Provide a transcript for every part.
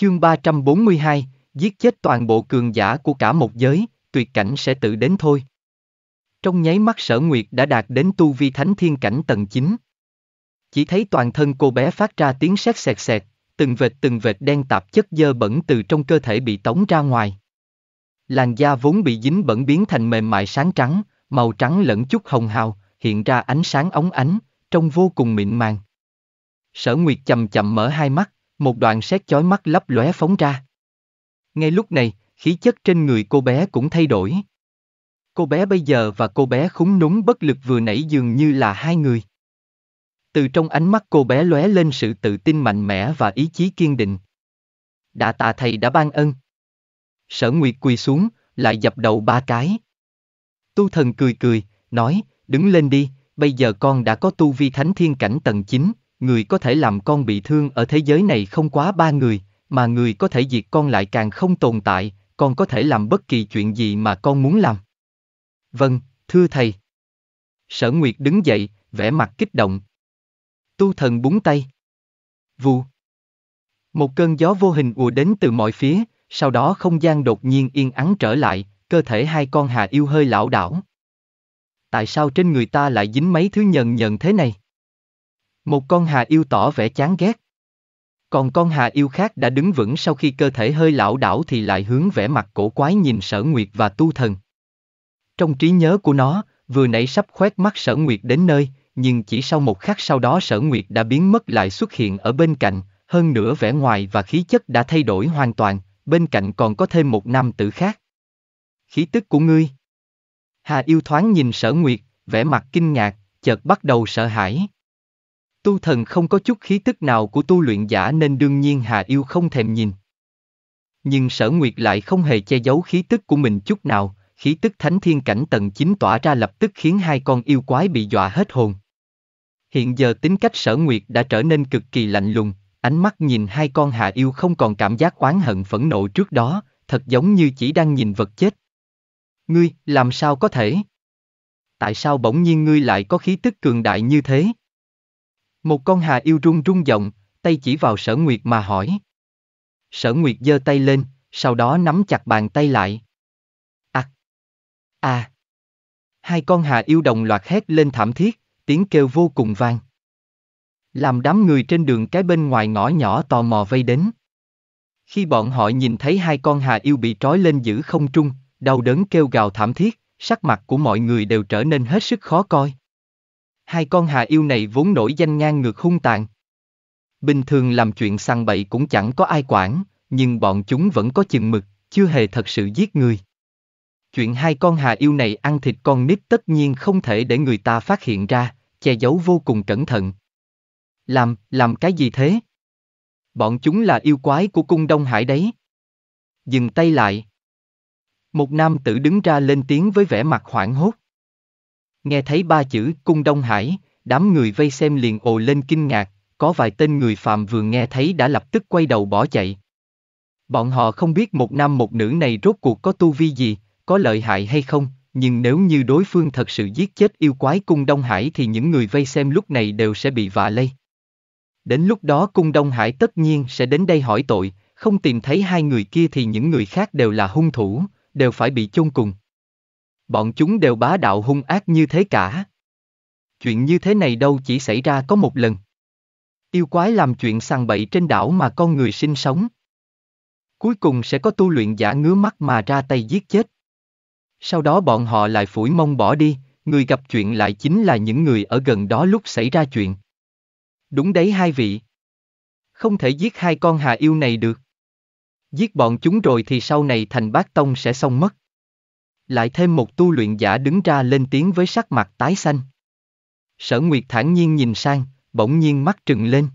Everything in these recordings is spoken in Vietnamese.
Chương 342, giết chết toàn bộ cường giả của cả một giới, tuyệt cảnh sẽ tự đến thôi. Trong nháy mắt sở nguyệt đã đạt đến tu vi thánh thiên cảnh tầng 9. Chỉ thấy toàn thân cô bé phát ra tiếng sét sẹt sẹt, từng vệt từng vệt đen tạp chất dơ bẩn từ trong cơ thể bị tống ra ngoài. Làn da vốn bị dính bẩn biến thành mềm mại sáng trắng, màu trắng lẫn chút hồng hào, hiện ra ánh sáng óng ánh, trông vô cùng mịn màng. Sở Nguyệt chậm chậm mở hai mắt, một đoạn sét chói mắt lấp lóe phóng ra. Ngay lúc này, khí chất trên người cô bé cũng thay đổi. Cô bé bây giờ và cô bé khúng núng bất lực vừa nãy dường như là hai người. Từ trong ánh mắt cô bé lóe lên sự tự tin mạnh mẽ và ý chí kiên định. Đà tạ thầy đã ban ân. Sở Nguyệt quỳ xuống, lại dập đầu ba cái. Tu thần cười cười, nói, đứng lên đi, bây giờ con đã có tu vi thánh thiên cảnh tầng 9 người có thể làm con bị thương ở thế giới này không quá ba người, mà người có thể diệt con lại càng không tồn tại, con có thể làm bất kỳ chuyện gì mà con muốn làm. Vâng, thưa thầy. Sở Nguyệt đứng dậy, vẻ mặt kích động. Tu thần búng tay. Vù. Một cơn gió vô hình ùa đến từ mọi phía, sau đó không gian đột nhiên yên ắng trở lại, cơ thể hai con hà yêu hơi lão đảo. Tại sao trên người ta lại dính mấy thứ nhờn nhờn thế này? Một con hà yêu tỏ vẻ chán ghét. Còn con hà yêu khác đã đứng vững sau khi cơ thể hơi lão đảo thì lại hướng vẻ mặt cổ quái nhìn sở nguyệt và tu thần. Trong trí nhớ của nó, vừa nãy sắp khoét mắt sở nguyệt đến nơi, nhưng chỉ sau một khắc sau đó sở nguyệt đã biến mất lại xuất hiện ở bên cạnh, hơn nữa vẻ ngoài và khí chất đã thay đổi hoàn toàn, bên cạnh còn có thêm một nam tử khác. Khí tức của ngươi. Hà yêu thoáng nhìn sở nguyệt, vẻ mặt kinh ngạc, chợt bắt đầu sợ hãi. Tu thần không có chút khí tức nào của tu luyện giả nên đương nhiên Hà Yêu không thèm nhìn. Nhưng sở nguyệt lại không hề che giấu khí tức của mình chút nào, khí tức thánh thiên cảnh tầng 9 tỏa ra lập tức khiến hai con yêu quái bị dọa hết hồn. Hiện giờ tính cách sở nguyệt đã trở nên cực kỳ lạnh lùng, ánh mắt nhìn hai con Hà yêu không còn cảm giác oán hận phẫn nộ trước đó, thật giống như chỉ đang nhìn vật chết. Ngươi, làm sao có thể? Tại sao bỗng nhiên ngươi lại có khí tức cường đại như thế? Một con hà yêu run run giọng, tay chỉ vào sở nguyệt mà hỏi. Sở nguyệt giơ tay lên, sau đó nắm chặt bàn tay lại. À! À! Hai con hà yêu đồng loạt hét lên thảm thiết, tiếng kêu vô cùng vang. Làm đám người trên đường cái bên ngoài ngõ nhỏ tò mò vây đến. Khi bọn họ nhìn thấy hai con hà yêu bị trói lên giữ không trung, đau đớn kêu gào thảm thiết, sắc mặt của mọi người đều trở nên hết sức khó coi. Hai con hà yêu này vốn nổi danh ngang ngược hung tàn. Bình thường làm chuyện săn bậy cũng chẳng có ai quản, nhưng bọn chúng vẫn có chừng mực, chưa hề thật sự giết người. Chuyện hai con hà yêu này ăn thịt con nít tất nhiên không thể để người ta phát hiện ra, che giấu vô cùng cẩn thận. Làm, làm cái gì thế? Bọn chúng là yêu quái của cung Đông Hải đấy. Dừng tay lại. Một nam tử đứng ra lên tiếng với vẻ mặt hoảng hốt. Nghe thấy ba chữ cung Đông Hải, đám người vây xem liền ồ lên kinh ngạc, có vài tên người phạm vừa nghe thấy đã lập tức quay đầu bỏ chạy. Bọn họ không biết một nam một nữ này rốt cuộc có tu vi gì, có lợi hại hay không, nhưng nếu như đối phương thật sự giết chết yêu quái cung Đông Hải thì những người vây xem lúc này đều sẽ bị vạ lây. Đến lúc đó cung Đông Hải tất nhiên sẽ đến đây hỏi tội, không tìm thấy hai người kia thì những người khác đều là hung thủ, đều phải bị chôn cùng bọn chúng đều bá đạo hung ác như thế cả. Chuyện như thế này đâu chỉ xảy ra có một lần. Yêu quái làm chuyện sàng bậy trên đảo mà con người sinh sống. Cuối cùng sẽ có tu luyện giả ngứa mắt mà ra tay giết chết. Sau đó bọn họ lại phủi mông bỏ đi, người gặp chuyện lại chính là những người ở gần đó lúc xảy ra chuyện. Đúng đấy hai vị. Không thể giết hai con hà yêu này được. Giết bọn chúng rồi thì sau này thành bác tông sẽ xong mất. Lại thêm một tu luyện giả đứng ra lên tiếng với sắc mặt tái xanh. Sở Nguyệt thản nhiên nhìn sang, bỗng nhiên mắt trừng lên.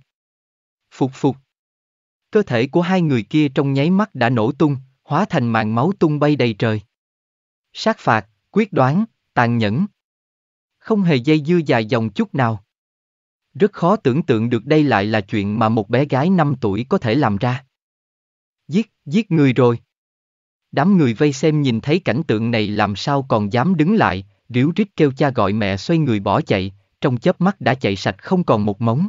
Phục phục. Cơ thể của hai người kia trong nháy mắt đã nổ tung, hóa thành màn máu tung bay đầy trời. Sát phạt, quyết đoán, tàn nhẫn. Không hề dây dưa dài dòng chút nào. Rất khó tưởng tượng được đây lại là chuyện mà một bé gái 5 tuổi có thể làm ra. Giết, giết người rồi. Đám người vây xem nhìn thấy cảnh tượng này làm sao còn dám đứng lại, ríu rít kêu cha gọi mẹ xoay người bỏ chạy, trong chớp mắt đã chạy sạch không còn một móng.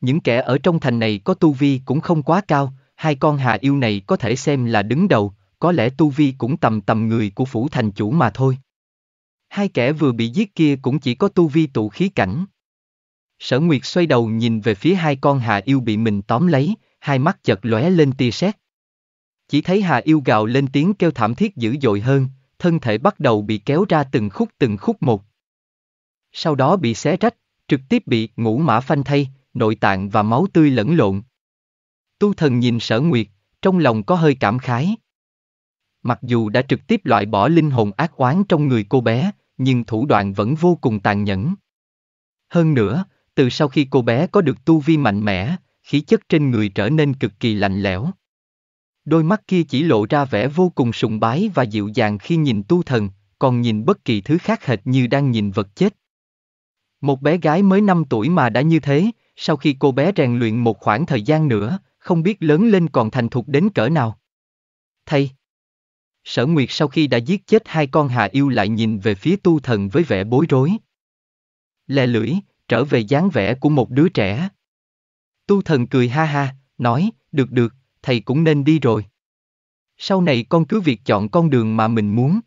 Những kẻ ở trong thành này có tu vi cũng không quá cao, hai con hà yêu này có thể xem là đứng đầu, có lẽ tu vi cũng tầm tầm người của phủ thành chủ mà thôi. Hai kẻ vừa bị giết kia cũng chỉ có tu vi tụ khí cảnh. Sở Nguyệt xoay đầu nhìn về phía hai con hà yêu bị mình tóm lấy, hai mắt chợt lóe lên tia sét. Chỉ thấy Hà Yêu gào lên tiếng kêu thảm thiết dữ dội hơn, thân thể bắt đầu bị kéo ra từng khúc từng khúc một. Sau đó bị xé rách, trực tiếp bị ngũ mã phanh thay, nội tạng và máu tươi lẫn lộn. Tu thần nhìn sở nguyệt, trong lòng có hơi cảm khái. Mặc dù đã trực tiếp loại bỏ linh hồn ác oán trong người cô bé, nhưng thủ đoạn vẫn vô cùng tàn nhẫn. Hơn nữa, từ sau khi cô bé có được tu vi mạnh mẽ, khí chất trên người trở nên cực kỳ lạnh lẽo. Đôi mắt kia chỉ lộ ra vẻ vô cùng sùng bái và dịu dàng khi nhìn tu thần, còn nhìn bất kỳ thứ khác hệt như đang nhìn vật chết. Một bé gái mới 5 tuổi mà đã như thế, sau khi cô bé rèn luyện một khoảng thời gian nữa, không biết lớn lên còn thành thục đến cỡ nào. Thầy! Sở Nguyệt sau khi đã giết chết hai con hà yêu lại nhìn về phía tu thần với vẻ bối rối. Lè lưỡi, trở về dáng vẻ của một đứa trẻ. Tu thần cười ha ha, nói, được được, thầy cũng nên đi rồi. Sau này con cứ việc chọn con đường mà mình muốn.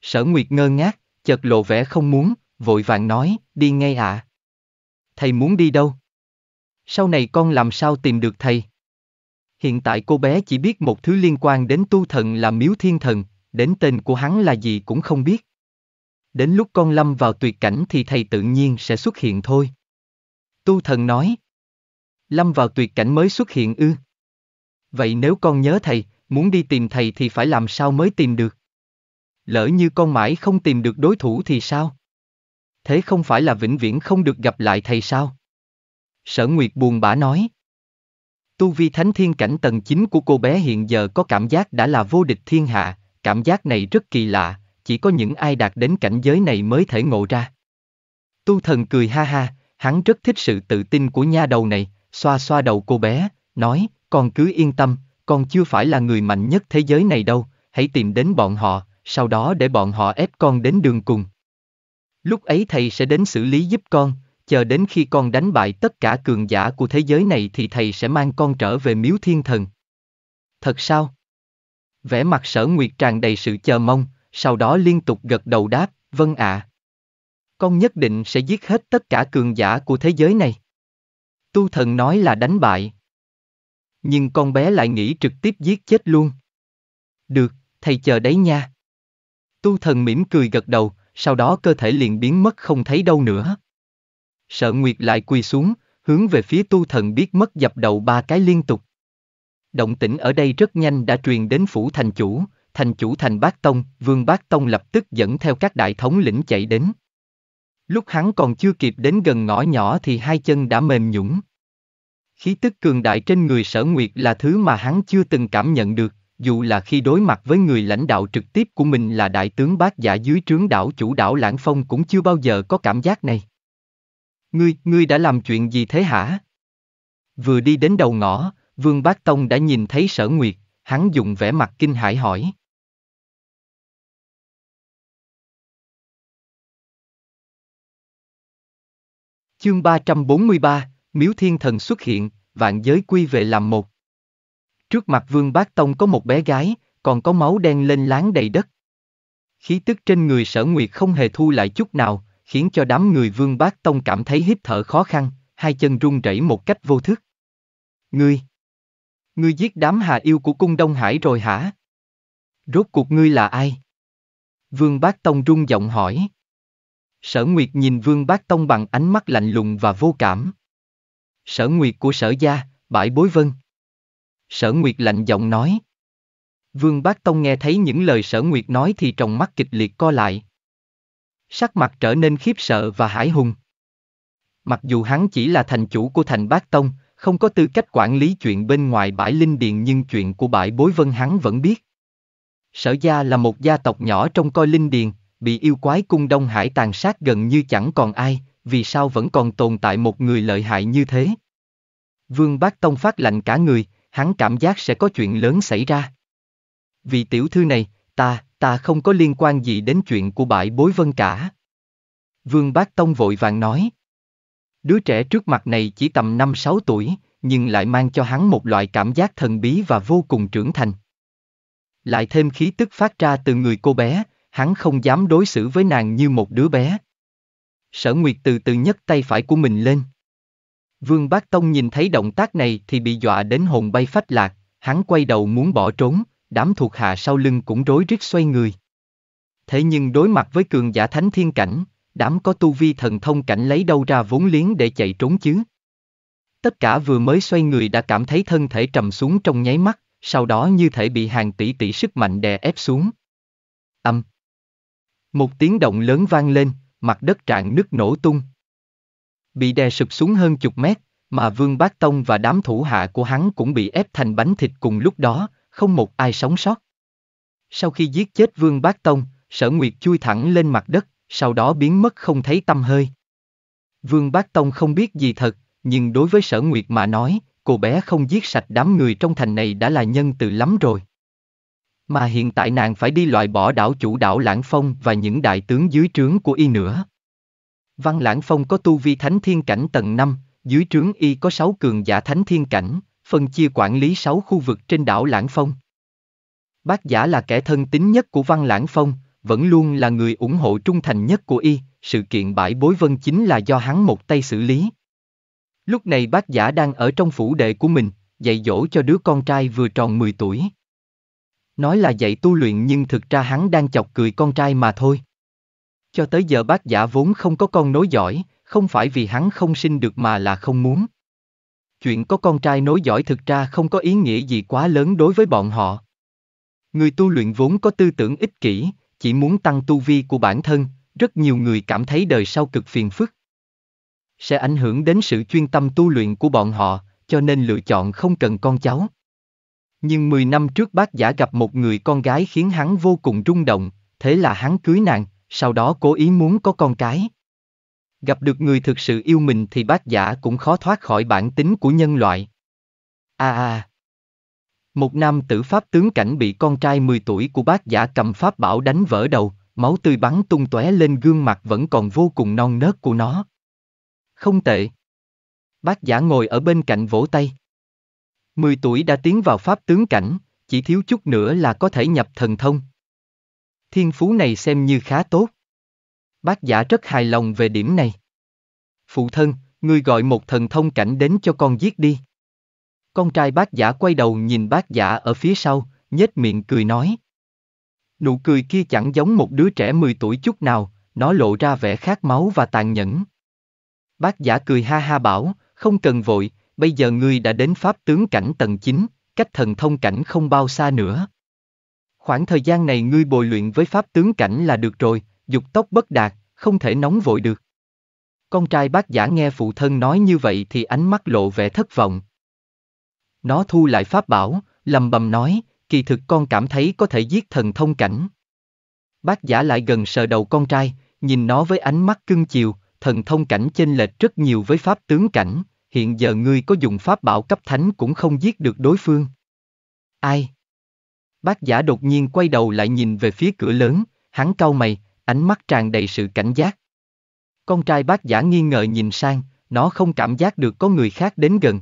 Sở Nguyệt ngơ ngác, chợt lộ vẻ không muốn, vội vàng nói, đi ngay ạ. À. Thầy muốn đi đâu? Sau này con làm sao tìm được thầy? Hiện tại cô bé chỉ biết một thứ liên quan đến tu thần là miếu thiên thần, đến tên của hắn là gì cũng không biết. Đến lúc con lâm vào tuyệt cảnh thì thầy tự nhiên sẽ xuất hiện thôi. Tu thần nói. Lâm vào tuyệt cảnh mới xuất hiện ư. Vậy nếu con nhớ thầy, muốn đi tìm thầy thì phải làm sao mới tìm được? Lỡ như con mãi không tìm được đối thủ thì sao? Thế không phải là vĩnh viễn không được gặp lại thầy sao? Sở Nguyệt buồn bã nói. Tu vi thánh thiên cảnh tầng 9 của cô bé hiện giờ có cảm giác đã là vô địch thiên hạ, cảm giác này rất kỳ lạ, chỉ có những ai đạt đến cảnh giới này mới thể ngộ ra. Tu thần cười ha ha, hắn rất thích sự tự tin của nha đầu này, xoa xoa đầu cô bé, nói, con cứ yên tâm, con chưa phải là người mạnh nhất thế giới này đâu, hãy tìm đến bọn họ, sau đó để bọn họ ép con đến đường cùng. Lúc ấy thầy sẽ đến xử lý giúp con, chờ đến khi con đánh bại tất cả cường giả của thế giới này thì thầy sẽ mang con trở về miếu thiên thần. Thật sao? Vẻ mặt sở nguyệt tràn đầy sự chờ mong, sau đó liên tục gật đầu đáp, vâng ạ. À. Con nhất định sẽ giết hết tất cả cường giả của thế giới này. Tu thần nói là đánh bại, nhưng con bé lại nghĩ trực tiếp giết chết luôn. Được, thầy chờ đấy nha. Tu thần mỉm cười gật đầu, sau đó cơ thể liền biến mất không thấy đâu nữa. Sợ Nguyệt lại quỳ xuống, hướng về phía tu thần biết mất dập đầu ba cái liên tục. Động tĩnh ở đây rất nhanh đã truyền đến phủ thành chủ, thành chủ thành Bác Tông, Vương Bác Tông lập tức dẫn theo các đại thống lĩnh chạy đến. Lúc hắn còn chưa kịp đến gần ngõ nhỏ thì hai chân đã mềm nhũng. Khí tức cường đại trên người sở nguyệt là thứ mà hắn chưa từng cảm nhận được, dù là khi đối mặt với người lãnh đạo trực tiếp của mình là đại tướng bác giả dưới trướng đảo chủ đảo Lãng Phong cũng chưa bao giờ có cảm giác này. Ngươi, ngươi đã làm chuyện gì thế hả? Vừa đi đến đầu ngõ, Vương Bác Tông đã nhìn thấy sở nguyệt, hắn dùng vẻ mặt kinh hãi hỏi. Chương 343, Miếu thiên thần xuất hiện, vạn giới quy về làm một. Trước mặt vương bác tông có một bé gái, còn có máu đen lên láng đầy đất. Khí tức trên người sở nguyệt không hề thu lại chút nào, khiến cho đám người vương bác tông cảm thấy hít thở khó khăn, hai chân run rẩy một cách vô thức. Ngươi! Ngươi giết đám Hà yêu của cung Đông Hải rồi hả? Rốt cuộc ngươi là ai? Vương Bác Tông run giọng hỏi. Sở Nguyệt nhìn Vương Bác Tông bằng ánh mắt lạnh lùng và vô cảm. Sở Nguyệt của Sở Gia, Bãi Bối Vân. Sở Nguyệt lạnh giọng nói. Vương Bác Tông nghe thấy những lời Sở Nguyệt nói thì trong mắt kịch liệt co lại. Sắc mặt trở nên khiếp sợ và hãi hùng. Mặc dù hắn chỉ là thành chủ của thành Bác Tông, không có tư cách quản lý chuyện bên ngoài bãi linh điền nhưng chuyện của bãi bối vân hắn vẫn biết. Sở gia là một gia tộc nhỏ trong coi linh điền, bị yêu quái cung Đông Hải tàn sát gần như chẳng còn ai, vì sao vẫn còn tồn tại một người lợi hại như thế? Vương Bác Tông phát lạnh cả người, hắn cảm giác sẽ có chuyện lớn xảy ra. Vì tiểu thư này, ta, ta không có liên quan gì đến chuyện của bãi bối vân cả. Vương Bác Tông vội vàng nói. Đứa trẻ trước mặt này chỉ tầm 5-6 tuổi, nhưng lại mang cho hắn một loại cảm giác thần bí và vô cùng trưởng thành. Lại thêm khí tức phát ra từ người cô bé, hắn không dám đối xử với nàng như một đứa bé. Sở Nguyệt từ từ nhấc tay phải của mình lên. Vương Bác Tông nhìn thấy động tác này thì bị dọa đến hồn bay phách lạc, hắn quay đầu muốn bỏ trốn, đám thuộc hạ sau lưng cũng rối rít xoay người. Thế nhưng đối mặt với cường giả thánh thiên cảnh, đám có tu vi thần thông cảnh lấy đâu ra vốn liếng để chạy trốn chứ. Tất cả vừa mới xoay người đã cảm thấy thân thể trầm xuống trong nháy mắt, sau đó như thể bị hàng tỷ tỷ sức mạnh đè ép xuống. Âm. Một tiếng động lớn vang lên, mặt đất trạng nứt nổ tung. Bị đè sụp xuống hơn chục mét, mà Vương Bác Tông và đám thủ hạ của hắn cũng bị ép thành bánh thịt cùng lúc đó, không một ai sống sót. Sau khi giết chết Vương Bác Tông, Sở Nguyệt chui thẳng lên mặt đất, sau đó biến mất không thấy tâm hơi. Vương Bác Tông không biết gì thật, nhưng đối với Sở Nguyệt mà nói, cô bé không giết sạch đám người trong thành này đã là nhân từ lắm rồi. Mà hiện tại nàng phải đi loại bỏ đảo chủ đảo Lãng Phong và những đại tướng dưới trướng của y nữa. Văn Lãng Phong có tu vi thánh thiên cảnh tầng 5, dưới trướng y có 6 cường giả thánh thiên cảnh, phân chia quản lý 6 khu vực trên đảo Lãng Phong. Bác giả là kẻ thân tín nhất của Văn Lãng Phong, vẫn luôn là người ủng hộ trung thành nhất của y, sự kiện bãi bối vân chính là do hắn một tay xử lý. Lúc này bác giả đang ở trong phủ đệ của mình, dạy dỗ cho đứa con trai vừa tròn 10 tuổi. Nói là dạy tu luyện nhưng thực ra hắn đang chọc cười con trai mà thôi. Cho tới giờ bác giả vốn không có con nối giỏi, không phải vì hắn không sinh được mà là không muốn. Chuyện có con trai nối giỏi thực ra không có ý nghĩa gì quá lớn đối với bọn họ. Người tu luyện vốn có tư tưởng ích kỷ, chỉ muốn tăng tu vi của bản thân, rất nhiều người cảm thấy đời sau cực phiền phức. Sẽ ảnh hưởng đến sự chuyên tâm tu luyện của bọn họ, cho nên lựa chọn không cần con cháu. Nhưng 10 năm trước bác giả gặp một người con gái khiến hắn vô cùng rung động, thế là hắn cưới nàng, sau đó cố ý muốn có con cái. Gặp được người thực sự yêu mình thì bác giả cũng khó thoát khỏi bản tính của nhân loại. À à! à. Một nam tử pháp tướng cảnh bị con trai 10 tuổi của bác giả cầm pháp bảo đánh vỡ đầu, máu tươi bắn tung tóe lên gương mặt vẫn còn vô cùng non nớt của nó. Không tệ. Bác giả ngồi ở bên cạnh vỗ tay. 10 tuổi đã tiến vào pháp tướng cảnh, chỉ thiếu chút nữa là có thể nhập thần thông. Thiên phú này xem như khá tốt. Bác giả rất hài lòng về điểm này. Phụ thân, ngươi gọi một thần thông cảnh đến cho con giết đi. Con trai bác giả quay đầu nhìn bác giả ở phía sau, nhếch miệng cười nói. Nụ cười kia chẳng giống một đứa trẻ 10 tuổi chút nào, nó lộ ra vẻ khát máu và tàn nhẫn. Bác giả cười ha ha bảo, không cần vội, bây giờ ngươi đã đến pháp tướng cảnh tầng 9, cách thần thông cảnh không bao xa nữa. Khoảng thời gian này ngươi bồi luyện với pháp tướng cảnh là được rồi, dục tốc bất đạt, không thể nóng vội được. Con trai bác giả nghe phụ thân nói như vậy thì ánh mắt lộ vẻ thất vọng. Nó thu lại pháp bảo, lầm bầm nói, kỳ thực con cảm thấy có thể giết thần thông cảnh. Bác giả lại gần sờ đầu con trai, nhìn nó với ánh mắt cưng chiều, thần thông cảnh chênh lệch rất nhiều với pháp tướng cảnh, hiện giờ ngươi có dùng pháp bảo cấp thánh cũng không giết được đối phương. Ai? Bác giả đột nhiên quay đầu lại nhìn về phía cửa lớn, hắn cau mày, ánh mắt tràn đầy sự cảnh giác. Con trai bác giả nghi ngờ nhìn sang, nó không cảm giác được có người khác đến gần.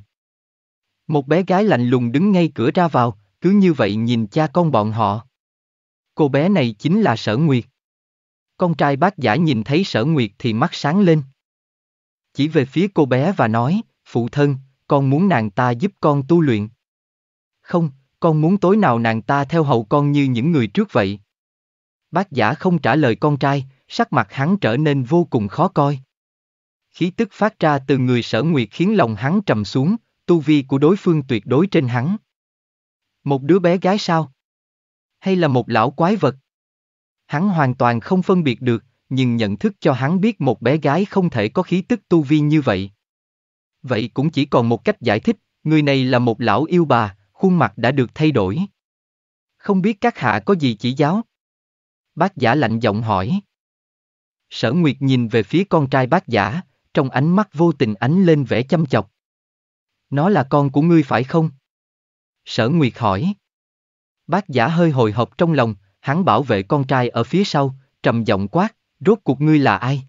Một bé gái lạnh lùng đứng ngay cửa ra vào, cứ như vậy nhìn cha con bọn họ. Cô bé này chính là Sở Nguyệt. Con trai bác giả nhìn thấy Sở Nguyệt thì mắt sáng lên. Chỉ về phía cô bé và nói, phụ thân, con muốn nàng ta giúp con tu luyện. Không, con muốn tối nào nàng ta theo hậu con như những người trước vậy. Bác giả không trả lời con trai, sắc mặt hắn trở nên vô cùng khó coi. Khí tức phát ra từ người sở nguyệt khiến lòng hắn trầm xuống, tu vi của đối phương tuyệt đối trên hắn. Một đứa bé gái sao? Hay là một lão quái vật? Hắn hoàn toàn không phân biệt được, nhưng nhận thức cho hắn biết một bé gái không thể có khí tức tu vi như vậy. Vậy cũng chỉ còn một cách giải thích, người này là một lão yêu bà, khuôn mặt đã được thay đổi. Không biết các hạ có gì chỉ giáo? Bác giả lạnh giọng hỏi. Sở Nguyệt nhìn về phía con trai bác giả, trong ánh mắt vô tình ánh lên vẻ chăm chọc. Nó là con của ngươi phải không? Sở Nguyệt hỏi. Bác giả hơi hồi hộp trong lòng, hắn bảo vệ con trai ở phía sau, trầm giọng quát, rốt cuộc ngươi là ai?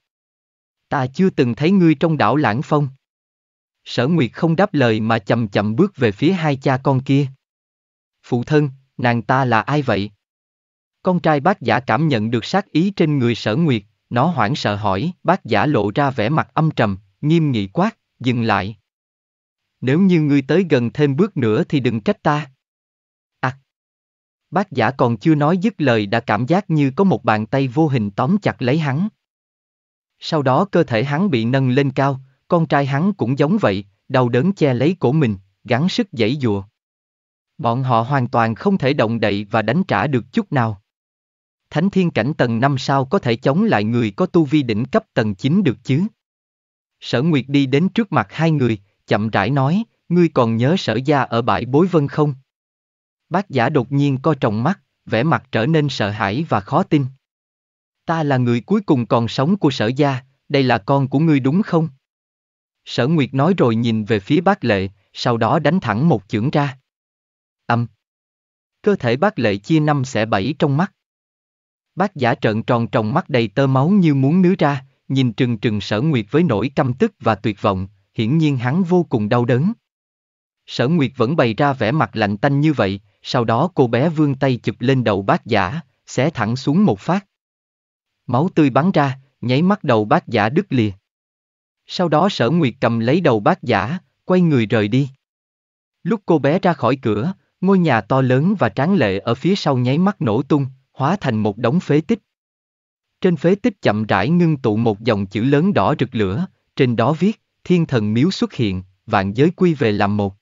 Ta chưa từng thấy ngươi trong đảo Lãng Phong. Sở Nguyệt không đáp lời mà chậm chậm bước về phía hai cha con kia. Phụ thân, nàng ta là ai vậy? Con trai bác giả cảm nhận được sát ý trên người sở Nguyệt, nó hoảng sợ hỏi, bác giả lộ ra vẻ mặt âm trầm, nghiêm nghị quát, dừng lại. Nếu như ngươi tới gần thêm bước nữa thì đừng trách ta. À! Bác giả còn chưa nói dứt lời đã cảm giác như có một bàn tay vô hình tóm chặt lấy hắn. Sau đó cơ thể hắn bị nâng lên cao, con trai hắn cũng giống vậy, đau đớn che lấy cổ mình, gắng sức dãy dùa. Bọn họ hoàn toàn không thể động đậy và đánh trả được chút nào. Thánh thiên cảnh tầng năm sao có thể chống lại người có tu vi đỉnh cấp tầng 9 được chứ? Sở Nguyệt đi đến trước mặt hai người, chậm rãi nói, ngươi còn nhớ sở gia ở bãi bối vân không? Bác giả đột nhiên co trọng mắt, vẻ mặt trở nên sợ hãi và khó tin. Ta là người cuối cùng còn sống của sở gia, đây là con của ngươi đúng không? Sở Nguyệt nói rồi nhìn về phía bác lệ, sau đó đánh thẳng một chưởng ra. Âm. Cơ thể bác lệ chia năm xẻ bảy trong mắt. Bác giả trợn tròn tròng mắt đầy tơ máu như muốn nứa ra, nhìn trừng trừng sở Nguyệt với nỗi căm tức và tuyệt vọng, hiển nhiên hắn vô cùng đau đớn. Sở Nguyệt vẫn bày ra vẻ mặt lạnh tanh như vậy, sau đó cô bé vươn tay chụp lên đầu bác giả, xé thẳng xuống một phát. Máu tươi bắn ra, nháy mắt đầu bác giả đứt lìa. Sau đó sở nguyệt cầm lấy đầu bác giả, quay người rời đi. Lúc cô bé ra khỏi cửa, ngôi nhà to lớn và tráng lệ ở phía sau nháy mắt nổ tung, hóa thành một đống phế tích. Trên phế tích chậm rãi ngưng tụ một dòng chữ lớn đỏ rực lửa, trên đó viết, thiên thần miếu xuất hiện, vạn giới quy về làm một.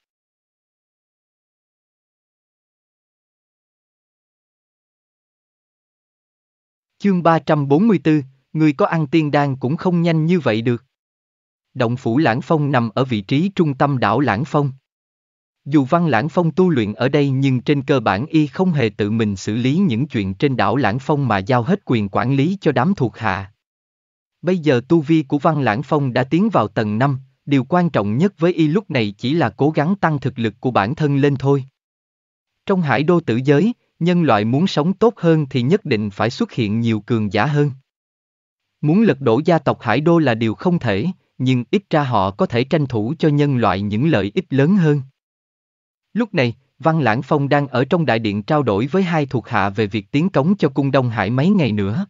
Chương 344, người có ăn tiên đan cũng không nhanh như vậy được. Động phủ Lãng Phong nằm ở vị trí trung tâm đảo Lãng Phong. Dù Văn Lãng Phong tu luyện ở đây nhưng trên cơ bản y không hề tự mình xử lý những chuyện trên đảo Lãng Phong mà giao hết quyền quản lý cho đám thuộc hạ. Bây giờ tu vi của Văn Lãng Phong đã tiến vào tầng 5, điều quan trọng nhất với y lúc này chỉ là cố gắng tăng thực lực của bản thân lên thôi. Trong hải đô tử giới, nhân loại muốn sống tốt hơn thì nhất định phải xuất hiện nhiều cường giả hơn. Muốn lật đổ gia tộc hải đô là điều không thể, nhưng ít ra họ có thể tranh thủ cho nhân loại những lợi ích lớn hơn. Lúc này, Văn Lãng Phong đang ở trong đại điện trao đổi với hai thuộc hạ về việc tiến cống cho cung Đông Hải mấy ngày nữa.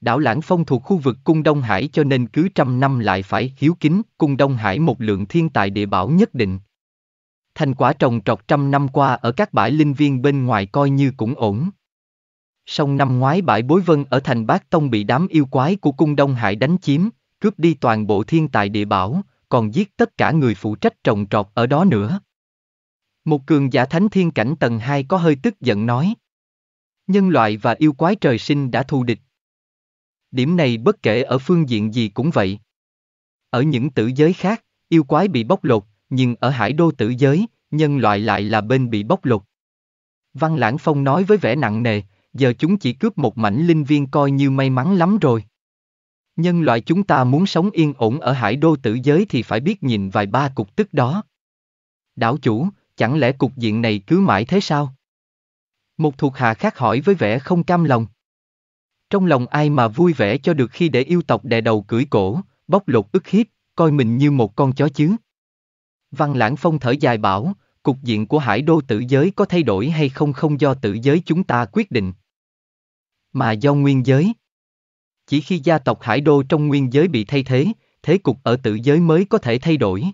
Đảo Lãng Phong thuộc khu vực cung Đông Hải cho nên cứ trăm năm lại phải hiếu kính cung Đông Hải một lượng thiên tài địa bảo nhất định. Thành quả trồng trọt trăm năm qua ở các bãi linh viên bên ngoài coi như cũng ổn. Song năm ngoái bãi bối vân ở thành Bác Tông bị đám yêu quái của cung Đông Hải đánh chiếm, cướp đi toàn bộ thiên tài địa bảo, còn giết tất cả người phụ trách trồng trọt ở đó nữa. Một cường giả thánh thiên cảnh tầng 2 có hơi tức giận nói. Nhân loại và yêu quái trời sinh đã thù địch. Điểm này bất kể ở phương diện gì cũng vậy. Ở những tử giới khác, yêu quái bị bóc lột, nhưng ở hải đô tử giới, nhân loại lại là bên bị bóc lột. Văn Lãng Phong nói với vẻ nặng nề, giờ chúng chỉ cướp một mảnh linh viên coi như may mắn lắm rồi. Nhân loại chúng ta muốn sống yên ổn ở hải đô tử giới thì phải biết nhìn vài ba cục tức đó. Đảo chủ, chẳng lẽ cục diện này cứ mãi thế sao? Một thuộc hạ khác hỏi với vẻ không cam lòng. Trong lòng ai mà vui vẻ cho được khi để yêu tộc đè đầu cưỡi cổ, bóc lột ức hiếp, coi mình như một con chó chứ. Văn Lãng Phong thở dài bảo, cục diện của hải đô tử giới có thay đổi hay không không do tử giới chúng ta quyết định. Mà do nguyên giới. Chỉ khi gia tộc Hải Đô trong nguyên giới bị thay thế, thế cục ở tự giới mới có thể thay đổi.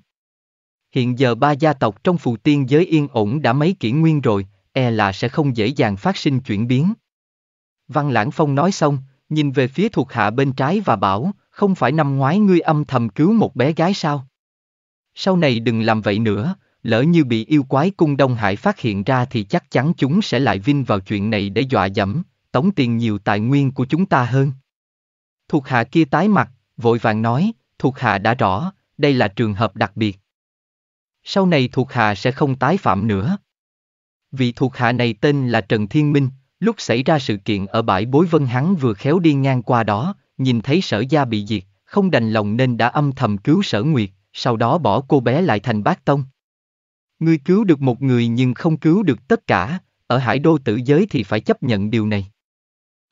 Hiện giờ ba gia tộc trong phù tiên giới yên ổn đã mấy kỷ nguyên rồi, e là sẽ không dễ dàng phát sinh chuyển biến. Văn Lãng Phong nói xong, nhìn về phía thuộc hạ bên trái và bảo, không phải năm ngoái ngươi âm thầm cứu một bé gái sao? Sau này đừng làm vậy nữa, lỡ như bị yêu quái cung Đông Hải phát hiện ra thì chắc chắn chúng sẽ lại vinh vào chuyện này để dọa dẫm, tống tiền nhiều tài nguyên của chúng ta hơn. Thuộc hạ kia tái mặt, vội vàng nói, thuộc hạ đã rõ, đây là trường hợp đặc biệt. Sau này thuộc hạ sẽ không tái phạm nữa. Vị thuộc hạ này tên là Trần Thiên Minh, lúc xảy ra sự kiện ở bãi bối vân hắn vừa khéo đi ngang qua đó, nhìn thấy sở gia bị diệt, không đành lòng nên đã âm thầm cứu sở nguyệt, sau đó bỏ cô bé lại thành bác tông. Ngươi cứu được một người nhưng không cứu được tất cả, ở hải đô tử giới thì phải chấp nhận điều này.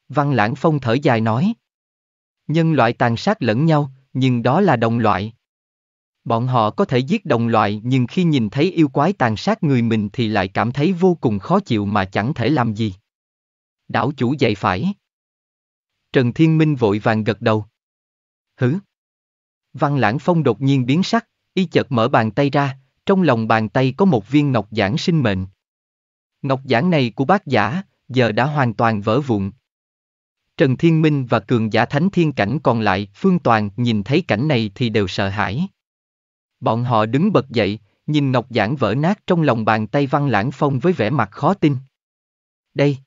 Văn Lãng Phong thở dài nói. Nhân loại tàn sát lẫn nhau, nhưng đó là đồng loại. Bọn họ có thể giết đồng loại nhưng khi nhìn thấy yêu quái tàn sát người mình thì lại cảm thấy vô cùng khó chịu mà chẳng thể làm gì. Đảo chủ dạy phải. Trần Thiên Minh vội vàng gật đầu. Hứ. Văn Lãng Phong đột nhiên biến sắc, y chợt mở bàn tay ra, trong lòng bàn tay có một viên ngọc giản sinh mệnh. Ngọc giản này của bác giả, giờ đã hoàn toàn vỡ vụn. Trần Thiên Minh và cường giả thánh thiên cảnh còn lại, Phương Toàn nhìn thấy cảnh này thì đều sợ hãi. Bọn họ đứng bật dậy, nhìn ngọc giản vỡ nát trong lòng bàn tay văn lãng phong với vẻ mặt khó tin. Đây,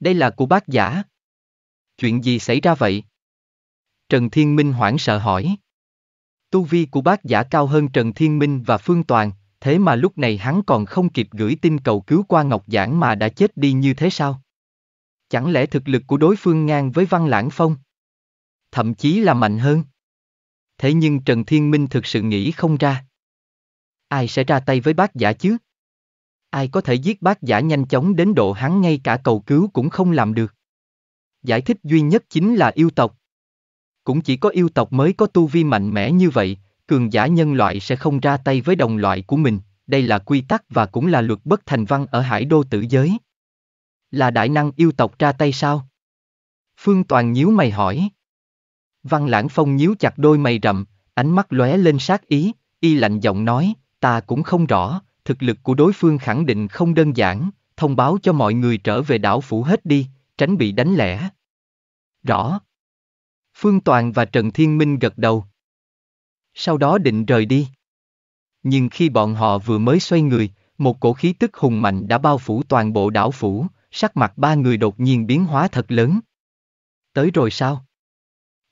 đây là của bác giả. Chuyện gì xảy ra vậy? Trần Thiên Minh hoảng sợ hỏi. Tu vi của bác giả cao hơn Trần Thiên Minh và Phương Toàn, thế mà lúc này hắn còn không kịp gửi tin cầu cứu qua ngọc giản mà đã chết đi như thế sao? Chẳng lẽ thực lực của đối phương ngang với Văn Lãng Phong? Thậm chí là mạnh hơn. Thế nhưng Trần Thiên Minh thực sự nghĩ không ra. Ai sẽ ra tay với bác giả chứ? Ai có thể giết bác giả nhanh chóng đến độ hắn ngay cả cầu cứu cũng không làm được. Giải thích duy nhất chính là yêu tộc. Cũng chỉ có yêu tộc mới có tu vi mạnh mẽ như vậy, cường giả nhân loại sẽ không ra tay với đồng loại của mình, đây là quy tắc và cũng là luật bất thành văn ở hải đô tử giới là đại năng yêu tộc ra tay sao? Phương Toàn nhíu mày hỏi. Văn Lãng Phong nhíu chặt đôi mày rậm, ánh mắt lóe lên sát ý, y lạnh giọng nói, ta cũng không rõ, thực lực của đối phương khẳng định không đơn giản, thông báo cho mọi người trở về đảo phủ hết đi, tránh bị đánh lẻ. Rõ. Phương Toàn và Trần Thiên Minh gật đầu. Sau đó định rời đi. Nhưng khi bọn họ vừa mới xoay người, một cổ khí tức hùng mạnh đã bao phủ toàn bộ đảo phủ, sắc mặt ba người đột nhiên biến hóa thật lớn. Tới rồi sao?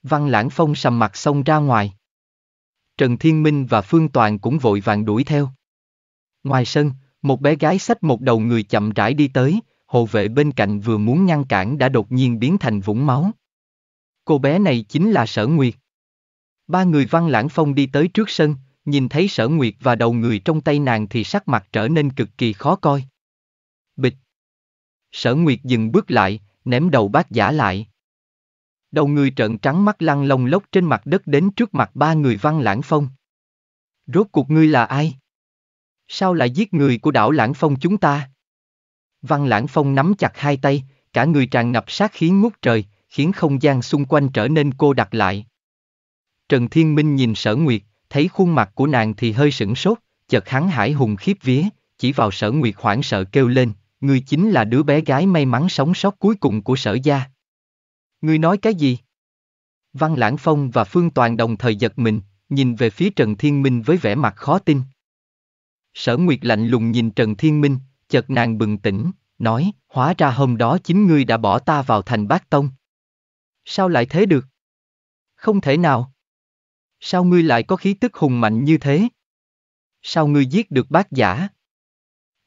Văn Lãng Phong sầm mặt xông ra ngoài. Trần Thiên Minh và Phương Toàn cũng vội vàng đuổi theo. Ngoài sân, một bé gái xách một đầu người chậm rãi đi tới, hộ vệ bên cạnh vừa muốn ngăn cản đã đột nhiên biến thành vũng máu. Cô bé này chính là Sở Nguyệt. Ba người Văn Lãng Phong đi tới trước sân, nhìn thấy Sở Nguyệt và đầu người trong tay nàng thì sắc mặt trở nên cực kỳ khó coi. Sở Nguyệt dừng bước lại, ném đầu bác giả lại. Đầu người trợn trắng mắt lăn lông lốc trên mặt đất đến trước mặt ba người văn lãng phong. Rốt cuộc ngươi là ai? Sao lại giết người của đảo lãng phong chúng ta? Văn lãng phong nắm chặt hai tay, cả người tràn ngập sát khí ngút trời, khiến không gian xung quanh trở nên cô đặc lại. Trần Thiên Minh nhìn sở nguyệt, thấy khuôn mặt của nàng thì hơi sửng sốt, chợt hắn hải hùng khiếp vía, chỉ vào sở nguyệt hoảng sợ kêu lên, Ngươi chính là đứa bé gái may mắn sống sót cuối cùng của sở gia. Ngươi nói cái gì? Văn Lãng Phong và Phương Toàn đồng thời giật mình, nhìn về phía Trần Thiên Minh với vẻ mặt khó tin. Sở Nguyệt lạnh lùng nhìn Trần Thiên Minh, chợt nàng bừng tỉnh, nói, hóa ra hôm đó chính ngươi đã bỏ ta vào thành bát tông. Sao lại thế được? Không thể nào. Sao ngươi lại có khí tức hùng mạnh như thế? Sao ngươi giết được bác giả?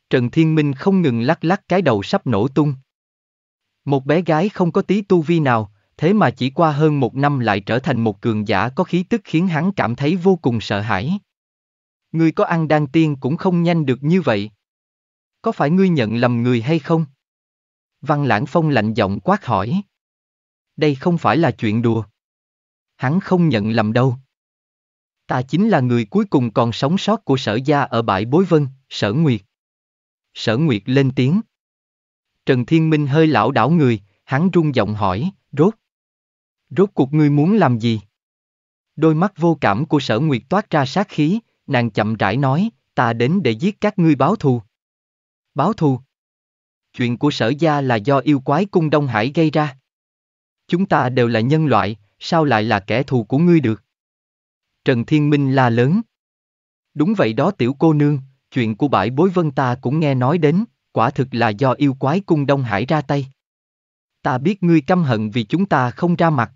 Trần Thiên Minh không ngừng lắc lắc cái đầu sắp nổ tung. Một bé gái không có tí tu vi nào, thế mà chỉ qua hơn một năm lại trở thành một cường giả có khí tức khiến hắn cảm thấy vô cùng sợ hãi. Ngươi có ăn đan tiên cũng không nhanh được như vậy. Có phải ngươi nhận lầm người hay không? Văn Lãng Phong lạnh giọng quát hỏi. Đây không phải là chuyện đùa. Hắn không nhận lầm đâu. Ta chính là người cuối cùng còn sống sót của sở gia ở bãi bối vân, sở nguyệt. Sở Nguyệt lên tiếng. Trần Thiên Minh hơi lão đảo người, hắn rung giọng hỏi, rốt. Rốt cuộc ngươi muốn làm gì? Đôi mắt vô cảm của sở Nguyệt toát ra sát khí, nàng chậm rãi nói, ta đến để giết các ngươi báo thù. Báo thù? Chuyện của sở gia là do yêu quái cung Đông Hải gây ra. Chúng ta đều là nhân loại, sao lại là kẻ thù của ngươi được? Trần Thiên Minh la lớn. Đúng vậy đó tiểu cô nương, Chuyện của bãi bối vân ta cũng nghe nói đến, quả thực là do yêu quái cung Đông Hải ra tay. Ta biết ngươi căm hận vì chúng ta không ra mặt.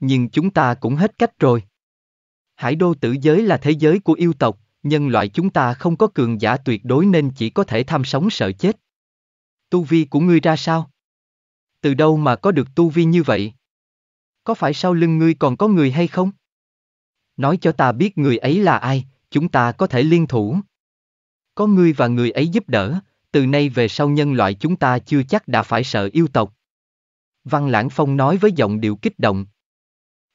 Nhưng chúng ta cũng hết cách rồi. Hải đô tử giới là thế giới của yêu tộc, nhân loại chúng ta không có cường giả tuyệt đối nên chỉ có thể tham sống sợ chết. Tu vi của ngươi ra sao? Từ đâu mà có được tu vi như vậy? Có phải sau lưng ngươi còn có người hay không? Nói cho ta biết người ấy là ai, chúng ta có thể liên thủ. Có ngươi và người ấy giúp đỡ, từ nay về sau nhân loại chúng ta chưa chắc đã phải sợ yêu tộc. Văn Lãng Phong nói với giọng điệu kích động.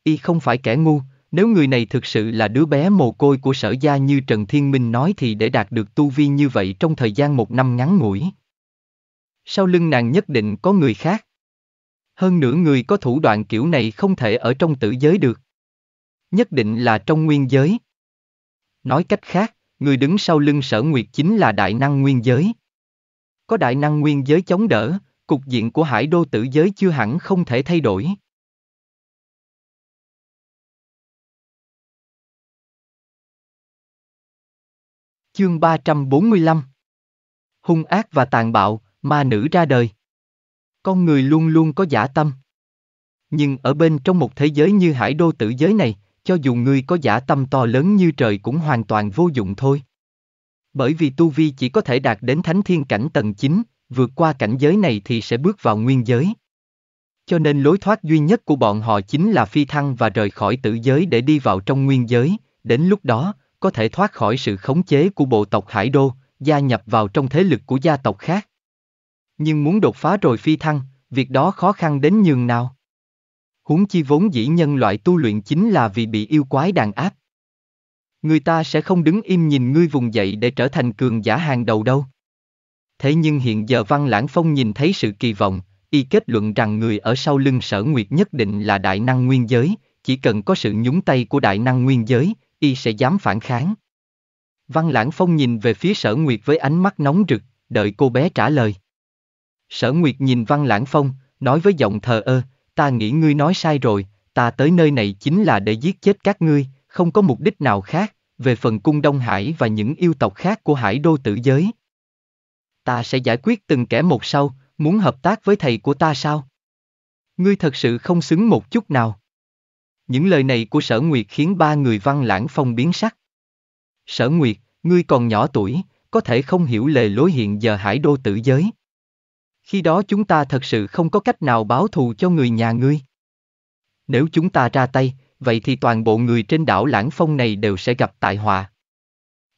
Y không phải kẻ ngu, nếu người này thực sự là đứa bé mồ côi của sở gia như Trần Thiên Minh nói thì để đạt được tu vi như vậy trong thời gian một năm ngắn ngủi. Sau lưng nàng nhất định có người khác. Hơn nữa người có thủ đoạn kiểu này không thể ở trong tử giới được. Nhất định là trong nguyên giới. Nói cách khác, người đứng sau lưng sở nguyệt chính là đại năng nguyên giới. Có đại năng nguyên giới chống đỡ, cục diện của hải đô tử giới chưa hẳn không thể thay đổi. Chương 345 Hung ác và tàn bạo, ma nữ ra đời. Con người luôn luôn có giả tâm. Nhưng ở bên trong một thế giới như hải đô tử giới này, cho dù ngươi có giả tâm to lớn như trời cũng hoàn toàn vô dụng thôi. Bởi vì tu vi chỉ có thể đạt đến thánh thiên cảnh tầng 9, vượt qua cảnh giới này thì sẽ bước vào nguyên giới. Cho nên lối thoát duy nhất của bọn họ chính là phi thăng và rời khỏi tử giới để đi vào trong nguyên giới, đến lúc đó, có thể thoát khỏi sự khống chế của bộ tộc Hải Đô, gia nhập vào trong thế lực của gia tộc khác. Nhưng muốn đột phá rồi phi thăng, việc đó khó khăn đến nhường nào? huống chi vốn dĩ nhân loại tu luyện chính là vì bị yêu quái đàn áp. Người ta sẽ không đứng im nhìn ngươi vùng dậy để trở thành cường giả hàng đầu đâu. Thế nhưng hiện giờ Văn Lãng Phong nhìn thấy sự kỳ vọng, y kết luận rằng người ở sau lưng sở nguyệt nhất định là đại năng nguyên giới, chỉ cần có sự nhúng tay của đại năng nguyên giới, y sẽ dám phản kháng. Văn Lãng Phong nhìn về phía sở nguyệt với ánh mắt nóng rực, đợi cô bé trả lời. Sở nguyệt nhìn Văn Lãng Phong, nói với giọng thờ ơ, ta nghĩ ngươi nói sai rồi, ta tới nơi này chính là để giết chết các ngươi, không có mục đích nào khác, về phần cung Đông Hải và những yêu tộc khác của hải đô tử giới. Ta sẽ giải quyết từng kẻ một sau, muốn hợp tác với thầy của ta sao? Ngươi thật sự không xứng một chút nào. Những lời này của sở nguyệt khiến ba người văn lãng phong biến sắc. Sở nguyệt, ngươi còn nhỏ tuổi, có thể không hiểu lề lối hiện giờ hải đô tử giới. Khi đó chúng ta thật sự không có cách nào báo thù cho người nhà ngươi. Nếu chúng ta ra tay, vậy thì toàn bộ người trên đảo Lãng Phong này đều sẽ gặp tại họa.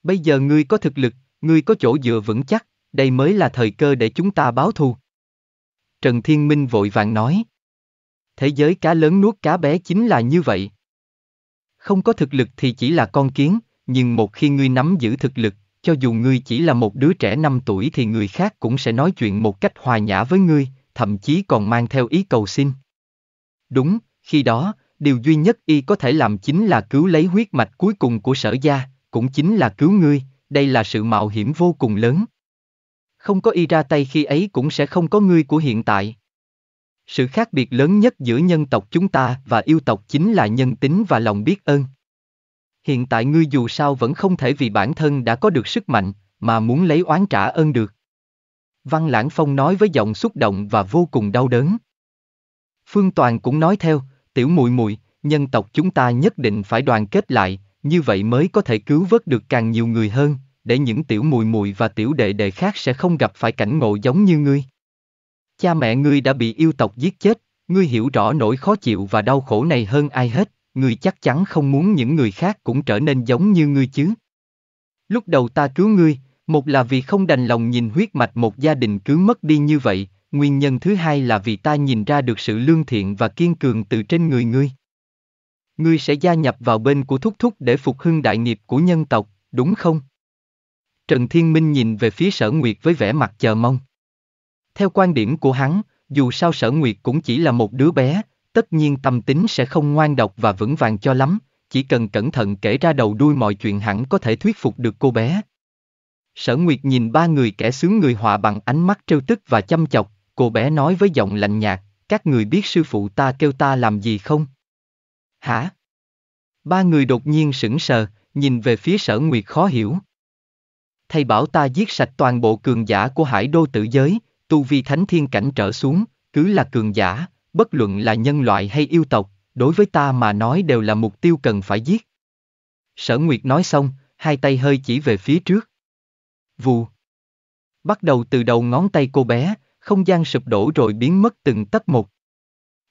Bây giờ ngươi có thực lực, ngươi có chỗ dựa vững chắc, đây mới là thời cơ để chúng ta báo thù. Trần Thiên Minh vội vàng nói. Thế giới cá lớn nuốt cá bé chính là như vậy. Không có thực lực thì chỉ là con kiến, nhưng một khi ngươi nắm giữ thực lực cho dù ngươi chỉ là một đứa trẻ 5 tuổi thì người khác cũng sẽ nói chuyện một cách hòa nhã với ngươi, thậm chí còn mang theo ý cầu xin. Đúng, khi đó, điều duy nhất y có thể làm chính là cứu lấy huyết mạch cuối cùng của sở gia, cũng chính là cứu ngươi, đây là sự mạo hiểm vô cùng lớn. Không có y ra tay khi ấy cũng sẽ không có ngươi của hiện tại. Sự khác biệt lớn nhất giữa nhân tộc chúng ta và yêu tộc chính là nhân tính và lòng biết ơn hiện tại ngươi dù sao vẫn không thể vì bản thân đã có được sức mạnh, mà muốn lấy oán trả ơn được. Văn Lãng Phong nói với giọng xúc động và vô cùng đau đớn. Phương Toàn cũng nói theo, tiểu Mùi Mùi, nhân tộc chúng ta nhất định phải đoàn kết lại, như vậy mới có thể cứu vớt được càng nhiều người hơn, để những tiểu Mùi Mùi và tiểu đệ đệ khác sẽ không gặp phải cảnh ngộ giống như ngươi. Cha mẹ ngươi đã bị yêu tộc giết chết, ngươi hiểu rõ nỗi khó chịu và đau khổ này hơn ai hết, ngươi chắc chắn không muốn những người khác cũng trở nên giống như ngươi chứ. Lúc đầu ta cứu ngươi, một là vì không đành lòng nhìn huyết mạch một gia đình cứ mất đi như vậy, nguyên nhân thứ hai là vì ta nhìn ra được sự lương thiện và kiên cường từ trên người ngươi. Ngươi sẽ gia nhập vào bên của Thúc Thúc để phục hưng đại nghiệp của nhân tộc, đúng không? Trần Thiên Minh nhìn về phía Sở Nguyệt với vẻ mặt chờ mong. Theo quan điểm của hắn, dù sao Sở Nguyệt cũng chỉ là một đứa bé, Tất nhiên tâm tính sẽ không ngoan độc và vững vàng cho lắm, chỉ cần cẩn thận kể ra đầu đuôi mọi chuyện hẳn có thể thuyết phục được cô bé. Sở Nguyệt nhìn ba người kẻ sướng người họa bằng ánh mắt trêu tức và chăm chọc, cô bé nói với giọng lạnh nhạt, các người biết sư phụ ta kêu ta làm gì không? Hả? Ba người đột nhiên sững sờ, nhìn về phía sở Nguyệt khó hiểu. Thầy bảo ta giết sạch toàn bộ cường giả của hải đô tự giới, tu vi thánh thiên cảnh trở xuống, cứ là cường giả, bất luận là nhân loại hay yêu tộc, đối với ta mà nói đều là mục tiêu cần phải giết. Sở Nguyệt nói xong, hai tay hơi chỉ về phía trước. Vù. Bắt đầu từ đầu ngón tay cô bé, không gian sụp đổ rồi biến mất từng tấc một.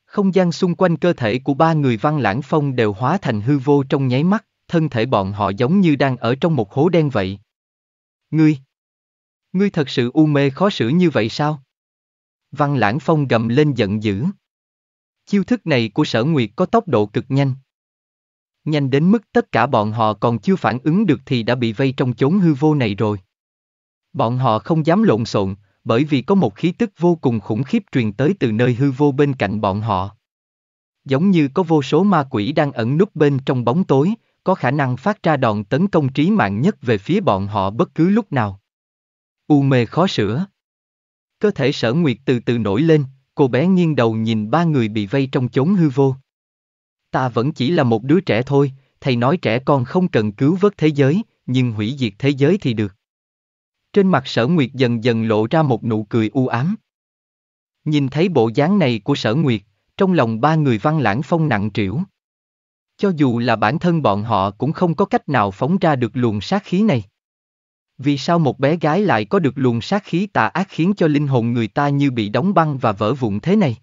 Không gian xung quanh cơ thể của ba người văn lãng phong đều hóa thành hư vô trong nháy mắt, thân thể bọn họ giống như đang ở trong một hố đen vậy. Ngươi! Ngươi thật sự u mê khó xử như vậy sao? Văn lãng phong gầm lên giận dữ. Chiêu thức này của sở nguyệt có tốc độ cực nhanh. Nhanh đến mức tất cả bọn họ còn chưa phản ứng được thì đã bị vây trong chốn hư vô này rồi. Bọn họ không dám lộn xộn, bởi vì có một khí tức vô cùng khủng khiếp truyền tới từ nơi hư vô bên cạnh bọn họ. Giống như có vô số ma quỷ đang ẩn núp bên trong bóng tối, có khả năng phát ra đòn tấn công trí mạng nhất về phía bọn họ bất cứ lúc nào. U mê khó sửa. Cơ thể sở nguyệt từ từ nổi lên, Cô bé nghiêng đầu nhìn ba người bị vây trong chốn hư vô. Ta vẫn chỉ là một đứa trẻ thôi, thầy nói trẻ con không cần cứu vớt thế giới, nhưng hủy diệt thế giới thì được. Trên mặt sở nguyệt dần dần lộ ra một nụ cười u ám. Nhìn thấy bộ dáng này của sở nguyệt, trong lòng ba người văn lãng phong nặng trĩu. Cho dù là bản thân bọn họ cũng không có cách nào phóng ra được luồng sát khí này. Vì sao một bé gái lại có được luồng sát khí tà ác khiến cho linh hồn người ta như bị đóng băng và vỡ vụn thế này?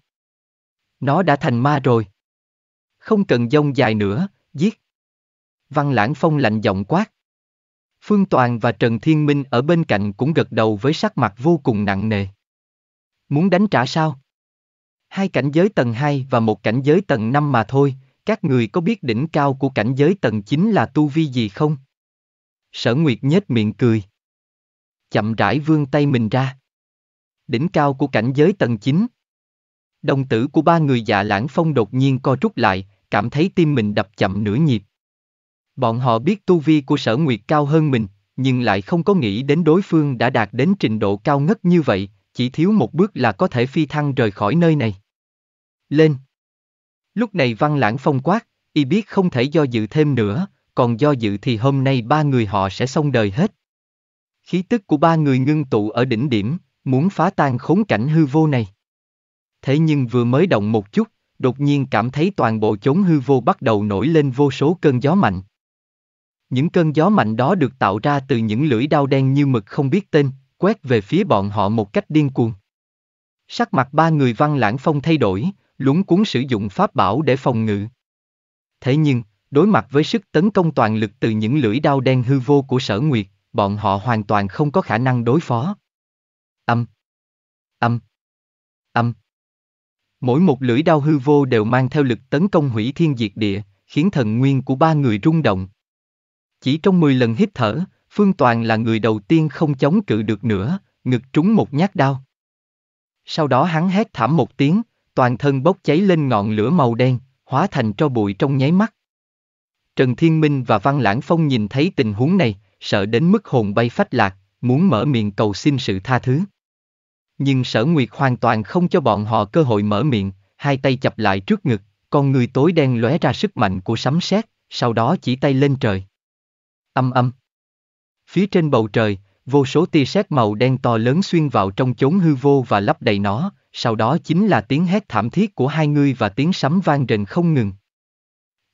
Nó đã thành ma rồi. Không cần dông dài nữa, giết. Văn Lãng Phong lạnh giọng quát. Phương Toàn và Trần Thiên Minh ở bên cạnh cũng gật đầu với sắc mặt vô cùng nặng nề. Muốn đánh trả sao? Hai cảnh giới tầng 2 và một cảnh giới tầng 5 mà thôi, các người có biết đỉnh cao của cảnh giới tầng 9 là tu vi gì không? Sở Nguyệt nhếch miệng cười. Chậm rãi vươn tay mình ra. Đỉnh cao của cảnh giới tầng 9. Đồng tử của ba người dạ lãng phong đột nhiên co rút lại, cảm thấy tim mình đập chậm nửa nhịp. Bọn họ biết tu vi của sở nguyệt cao hơn mình, nhưng lại không có nghĩ đến đối phương đã đạt đến trình độ cao ngất như vậy, chỉ thiếu một bước là có thể phi thăng rời khỏi nơi này. Lên! Lúc này văn lãng phong quát, y biết không thể do dự thêm nữa, còn do dự thì hôm nay ba người họ sẽ xong đời hết. Khí tức của ba người ngưng tụ ở đỉnh điểm, muốn phá tan khốn cảnh hư vô này. Thế nhưng vừa mới động một chút, đột nhiên cảm thấy toàn bộ chốn hư vô bắt đầu nổi lên vô số cơn gió mạnh. Những cơn gió mạnh đó được tạo ra từ những lưỡi đao đen như mực không biết tên, quét về phía bọn họ một cách điên cuồng. Sắc mặt ba người văn lãng phong thay đổi, lúng cuốn sử dụng pháp bảo để phòng ngự. Thế nhưng, Đối mặt với sức tấn công toàn lực từ những lưỡi đao đen hư vô của sở nguyệt, bọn họ hoàn toàn không có khả năng đối phó. Âm. Âm. Âm. Mỗi một lưỡi đao hư vô đều mang theo lực tấn công hủy thiên diệt địa, khiến thần nguyên của ba người rung động. Chỉ trong 10 lần hít thở, Phương Toàn là người đầu tiên không chống cự được nữa, ngực trúng một nhát đao. Sau đó hắn hét thảm một tiếng, toàn thân bốc cháy lên ngọn lửa màu đen, hóa thành tro bụi trong nháy mắt. Trần Thiên Minh và Văn Lãng Phong nhìn thấy tình huống này, sợ đến mức hồn bay phách lạc, muốn mở miệng cầu xin sự tha thứ. Nhưng sở nguyệt hoàn toàn không cho bọn họ cơ hội mở miệng, hai tay chập lại trước ngực, con người tối đen lóe ra sức mạnh của sấm sét, sau đó chỉ tay lên trời. Âm âm. Phía trên bầu trời, vô số tia sét màu đen to lớn xuyên vào trong chốn hư vô và lấp đầy nó, sau đó chính là tiếng hét thảm thiết của hai người và tiếng sấm vang rền không ngừng.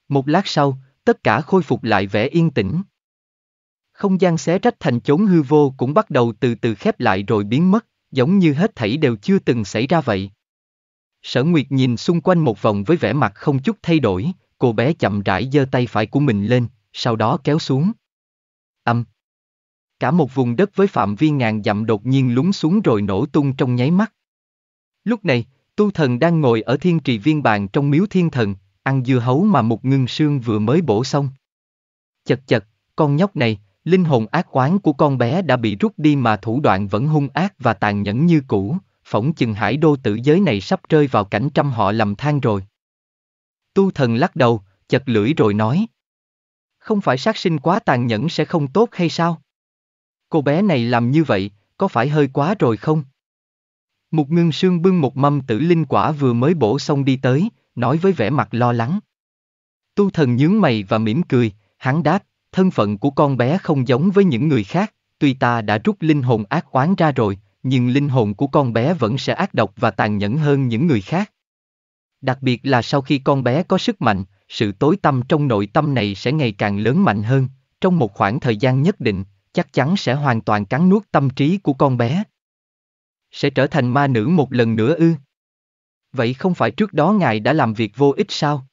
Một lát sau, tất cả khôi phục lại vẻ yên tĩnh. Không gian xé rách thành chốn hư vô cũng bắt đầu từ từ khép lại rồi biến mất, giống như hết thảy đều chưa từng xảy ra vậy. Sở Nguyệt nhìn xung quanh một vòng với vẻ mặt không chút thay đổi, cô bé chậm rãi giơ tay phải của mình lên, sau đó kéo xuống. Âm. Cả một vùng đất với phạm vi ngàn dặm đột nhiên lún xuống rồi nổ tung trong nháy mắt. Lúc này, tu thần đang ngồi ở thiên trì viên bàn trong miếu thiên thần, ăn dưa hấu mà một ngưng sương vừa mới bổ xong. Chật chật, con nhóc này, linh hồn ác quán của con bé đã bị rút đi mà thủ đoạn vẫn hung ác và tàn nhẫn như cũ, phỏng chừng hải đô tử giới này sắp rơi vào cảnh trăm họ lầm than rồi. Tu thần lắc đầu, chật lưỡi rồi nói. Không phải sát sinh quá tàn nhẫn sẽ không tốt hay sao? Cô bé này làm như vậy, có phải hơi quá rồi không? Một ngưng sương bưng một mâm tử linh quả vừa mới bổ xong đi tới, nói với vẻ mặt lo lắng. Tu thần nhướng mày và mỉm cười, hắn đáp, thân phận của con bé không giống với những người khác, tuy ta đã rút linh hồn ác oán ra rồi, nhưng linh hồn của con bé vẫn sẽ ác độc và tàn nhẫn hơn những người khác. Đặc biệt là sau khi con bé có sức mạnh, sự tối tâm trong nội tâm này sẽ ngày càng lớn mạnh hơn, trong một khoảng thời gian nhất định, chắc chắn sẽ hoàn toàn cắn nuốt tâm trí của con bé. Sẽ trở thành ma nữ một lần nữa ư? Vậy không phải trước đó ngài đã làm việc vô ích sao?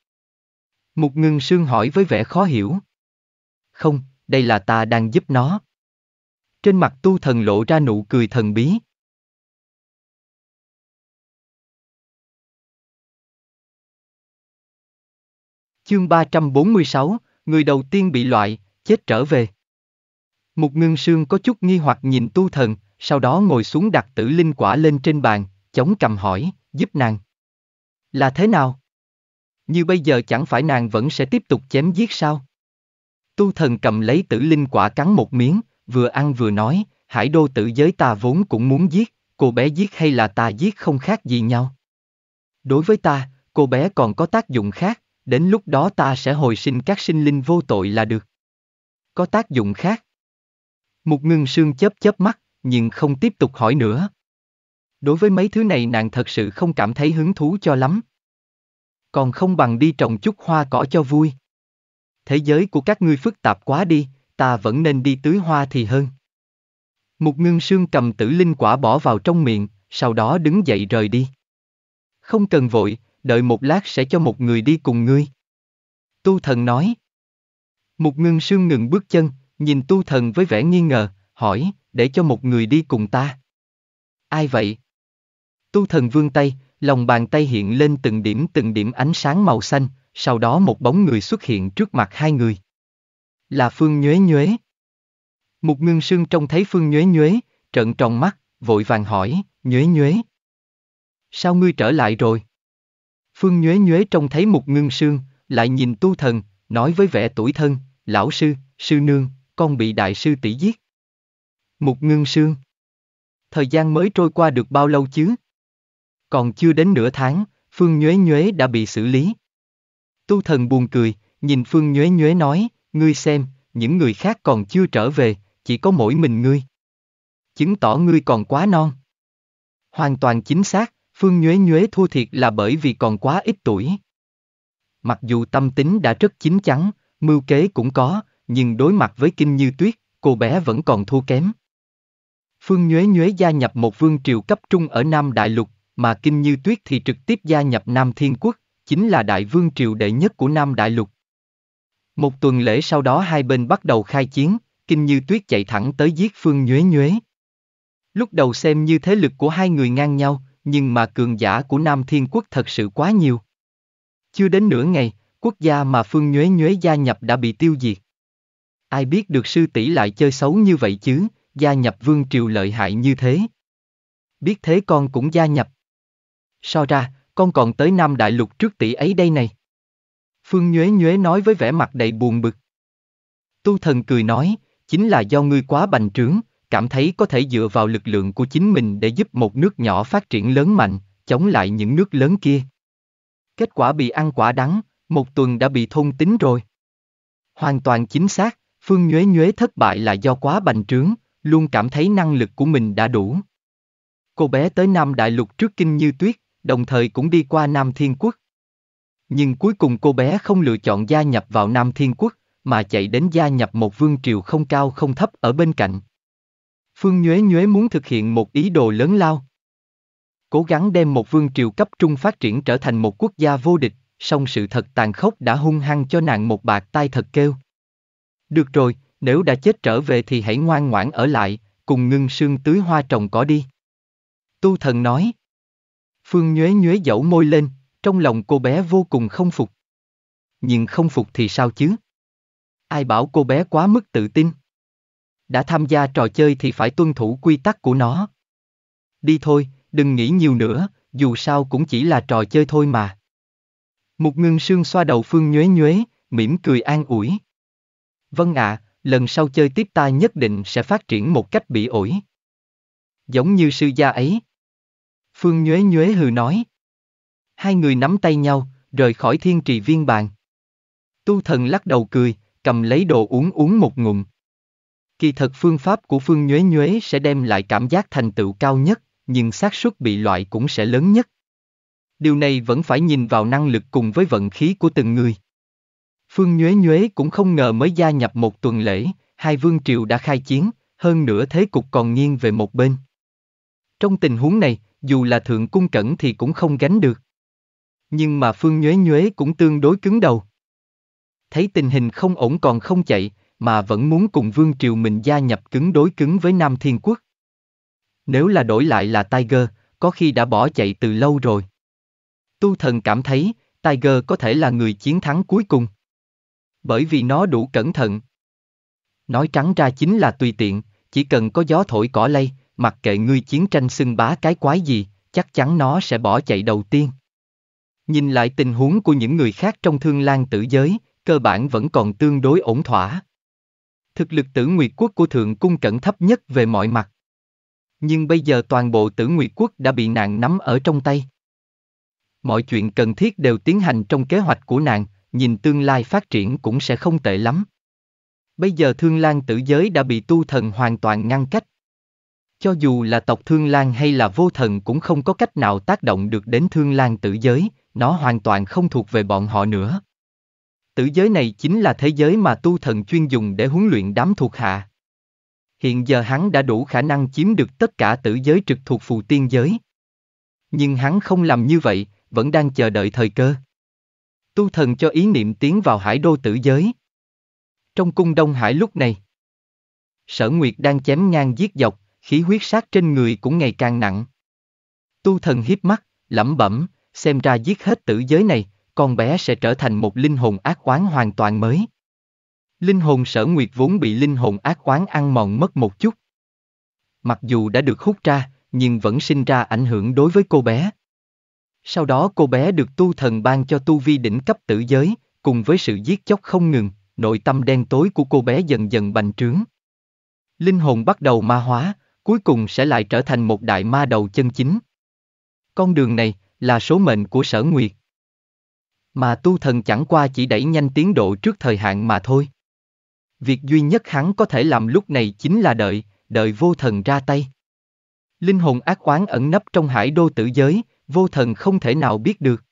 Mục ngưng sương hỏi với vẻ khó hiểu. Không, đây là ta đang giúp nó. Trên mặt tu thần lộ ra nụ cười thần bí. Chương 346, người đầu tiên bị loại, chết trở về. Mục ngưng sương có chút nghi hoặc nhìn tu thần, sau đó ngồi xuống đặt tử linh quả lên trên bàn, chống cầm hỏi, giúp nàng. Là thế nào? Như bây giờ chẳng phải nàng vẫn sẽ tiếp tục chém giết sao? Tu thần cầm lấy tử linh quả cắn một miếng, vừa ăn vừa nói, hải đô tử giới ta vốn cũng muốn giết, cô bé giết hay là ta giết không khác gì nhau. Đối với ta, cô bé còn có tác dụng khác, đến lúc đó ta sẽ hồi sinh các sinh linh vô tội là được. Có tác dụng khác. Một ngưng sương chớp chớp mắt, nhưng không tiếp tục hỏi nữa. Đối với mấy thứ này nàng thật sự không cảm thấy hứng thú cho lắm. Còn không bằng đi trồng chút hoa cỏ cho vui. Thế giới của các ngươi phức tạp quá đi, ta vẫn nên đi tưới hoa thì hơn. Mục ngưng sương cầm tử linh quả bỏ vào trong miệng, sau đó đứng dậy rời đi. Không cần vội, đợi một lát sẽ cho một người đi cùng ngươi. Tu thần nói. Mục ngưng sương ngừng bước chân, nhìn tu thần với vẻ nghi ngờ, hỏi, để cho một người đi cùng ta. Ai vậy? Tu thần vương tay, lòng bàn tay hiện lên từng điểm từng điểm ánh sáng màu xanh, sau đó một bóng người xuất hiện trước mặt hai người. Là Phương Nhuế Nhuế. Một ngưng sương trông thấy Phương Nhuế Nhuế, trợn tròn mắt, vội vàng hỏi, Nhuế Nhuế. Sao ngươi trở lại rồi? Phương Nhuế Nhuế trông thấy một ngưng sương, lại nhìn tu thần, nói với vẻ tuổi thân, lão sư, sư nương, con bị đại sư tỷ giết. Một ngưng sương. Thời gian mới trôi qua được bao lâu chứ? còn chưa đến nửa tháng, Phương Nhuế Nhuế đã bị xử lý. Tu thần buồn cười, nhìn Phương Nhuế Nhuế nói, ngươi xem, những người khác còn chưa trở về, chỉ có mỗi mình ngươi. Chứng tỏ ngươi còn quá non. Hoàn toàn chính xác, Phương Nhuế Nhuế thua thiệt là bởi vì còn quá ít tuổi. Mặc dù tâm tính đã rất chín chắn, mưu kế cũng có, nhưng đối mặt với kinh như tuyết, cô bé vẫn còn thua kém. Phương Nhuế Nhuế gia nhập một vương triều cấp trung ở Nam Đại Lục, mà Kinh Như Tuyết thì trực tiếp gia nhập Nam Thiên Quốc, chính là đại vương triều đệ nhất của Nam Đại Lục. Một tuần lễ sau đó hai bên bắt đầu khai chiến, Kinh Như Tuyết chạy thẳng tới giết Phương Nhuế Nhuế. Lúc đầu xem như thế lực của hai người ngang nhau, nhưng mà cường giả của Nam Thiên Quốc thật sự quá nhiều. Chưa đến nửa ngày, quốc gia mà Phương Nhuế Nhuế gia nhập đã bị tiêu diệt. Ai biết được sư tỷ lại chơi xấu như vậy chứ, gia nhập vương triều lợi hại như thế. Biết thế con cũng gia nhập. So ra, con còn tới Nam Đại Lục trước tỷ ấy đây này. Phương Nhuế Nhuế nói với vẻ mặt đầy buồn bực. Tu thần cười nói, chính là do ngươi quá bành trướng, cảm thấy có thể dựa vào lực lượng của chính mình để giúp một nước nhỏ phát triển lớn mạnh, chống lại những nước lớn kia. Kết quả bị ăn quả đắng, một tuần đã bị thôn tính rồi. Hoàn toàn chính xác, Phương Nhuế Nhuế thất bại là do quá bành trướng, luôn cảm thấy năng lực của mình đã đủ. Cô bé tới Nam Đại Lục trước kinh như tuyết, đồng thời cũng đi qua Nam Thiên Quốc. Nhưng cuối cùng cô bé không lựa chọn gia nhập vào Nam Thiên Quốc, mà chạy đến gia nhập một vương triều không cao không thấp ở bên cạnh. Phương Nhuế Nhuế muốn thực hiện một ý đồ lớn lao. Cố gắng đem một vương triều cấp trung phát triển trở thành một quốc gia vô địch, song sự thật tàn khốc đã hung hăng cho nàng một bạc tai thật kêu. Được rồi, nếu đã chết trở về thì hãy ngoan ngoãn ở lại, cùng ngưng sương tưới hoa trồng cỏ đi. Tu thần nói. Phương nhuế nhuế dẫu môi lên, trong lòng cô bé vô cùng không phục. Nhưng không phục thì sao chứ? Ai bảo cô bé quá mức tự tin? Đã tham gia trò chơi thì phải tuân thủ quy tắc của nó. Đi thôi, đừng nghĩ nhiều nữa, dù sao cũng chỉ là trò chơi thôi mà. Một ngưng sương xoa đầu Phương nhuế nhuế, mỉm cười an ủi. Vâng ạ, à, lần sau chơi tiếp ta nhất định sẽ phát triển một cách bị ổi. Giống như sư gia ấy. Phương Nhuế Nhuế hừ nói. Hai người nắm tay nhau, rời khỏi thiên trì viên bàn. Tu thần lắc đầu cười, cầm lấy đồ uống uống một ngụm. Kỳ thật phương pháp của Phương Nhuế Nhuế sẽ đem lại cảm giác thành tựu cao nhất, nhưng xác suất bị loại cũng sẽ lớn nhất. Điều này vẫn phải nhìn vào năng lực cùng với vận khí của từng người. Phương Nhuế Nhuế cũng không ngờ mới gia nhập một tuần lễ, hai vương triều đã khai chiến, hơn nữa thế cục còn nghiêng về một bên. Trong tình huống này, dù là thượng cung cẩn thì cũng không gánh được. Nhưng mà Phương Nhuế Nhuế cũng tương đối cứng đầu. Thấy tình hình không ổn còn không chạy, mà vẫn muốn cùng Vương Triều mình gia nhập cứng đối cứng với Nam Thiên Quốc. Nếu là đổi lại là Tiger, có khi đã bỏ chạy từ lâu rồi. Tu thần cảm thấy, Tiger có thể là người chiến thắng cuối cùng. Bởi vì nó đủ cẩn thận. Nói trắng ra chính là tùy tiện, chỉ cần có gió thổi cỏ lay, mặc kệ ngươi chiến tranh xưng bá cái quái gì, chắc chắn nó sẽ bỏ chạy đầu tiên. Nhìn lại tình huống của những người khác trong thương lan tử giới, cơ bản vẫn còn tương đối ổn thỏa. Thực lực tử nguyệt quốc của thượng cung cẩn thấp nhất về mọi mặt. Nhưng bây giờ toàn bộ tử nguyệt quốc đã bị nàng nắm ở trong tay. Mọi chuyện cần thiết đều tiến hành trong kế hoạch của nàng, nhìn tương lai phát triển cũng sẽ không tệ lắm. Bây giờ thương lan tử giới đã bị tu thần hoàn toàn ngăn cách, cho dù là tộc Thương Lan hay là vô thần cũng không có cách nào tác động được đến Thương Lan tử giới, nó hoàn toàn không thuộc về bọn họ nữa. Tử giới này chính là thế giới mà tu thần chuyên dùng để huấn luyện đám thuộc hạ. Hiện giờ hắn đã đủ khả năng chiếm được tất cả tử giới trực thuộc phù tiên giới. Nhưng hắn không làm như vậy, vẫn đang chờ đợi thời cơ. Tu thần cho ý niệm tiến vào hải đô tử giới. Trong cung Đông Hải lúc này, Sở Nguyệt đang chém ngang giết dọc, khí huyết sát trên người cũng ngày càng nặng. Tu thần hiếp mắt, lẩm bẩm, xem ra giết hết tử giới này, con bé sẽ trở thành một linh hồn ác quán hoàn toàn mới. Linh hồn sở nguyệt vốn bị linh hồn ác quán ăn mòn mất một chút. Mặc dù đã được hút ra, nhưng vẫn sinh ra ảnh hưởng đối với cô bé. Sau đó cô bé được tu thần ban cho tu vi đỉnh cấp tử giới, cùng với sự giết chóc không ngừng, nội tâm đen tối của cô bé dần dần bành trướng. Linh hồn bắt đầu ma hóa, cuối cùng sẽ lại trở thành một đại ma đầu chân chính. Con đường này là số mệnh của sở nguyệt. Mà tu thần chẳng qua chỉ đẩy nhanh tiến độ trước thời hạn mà thôi. Việc duy nhất hắn có thể làm lúc này chính là đợi, đợi vô thần ra tay. Linh hồn ác oán ẩn nấp trong hải đô tử giới, vô thần không thể nào biết được.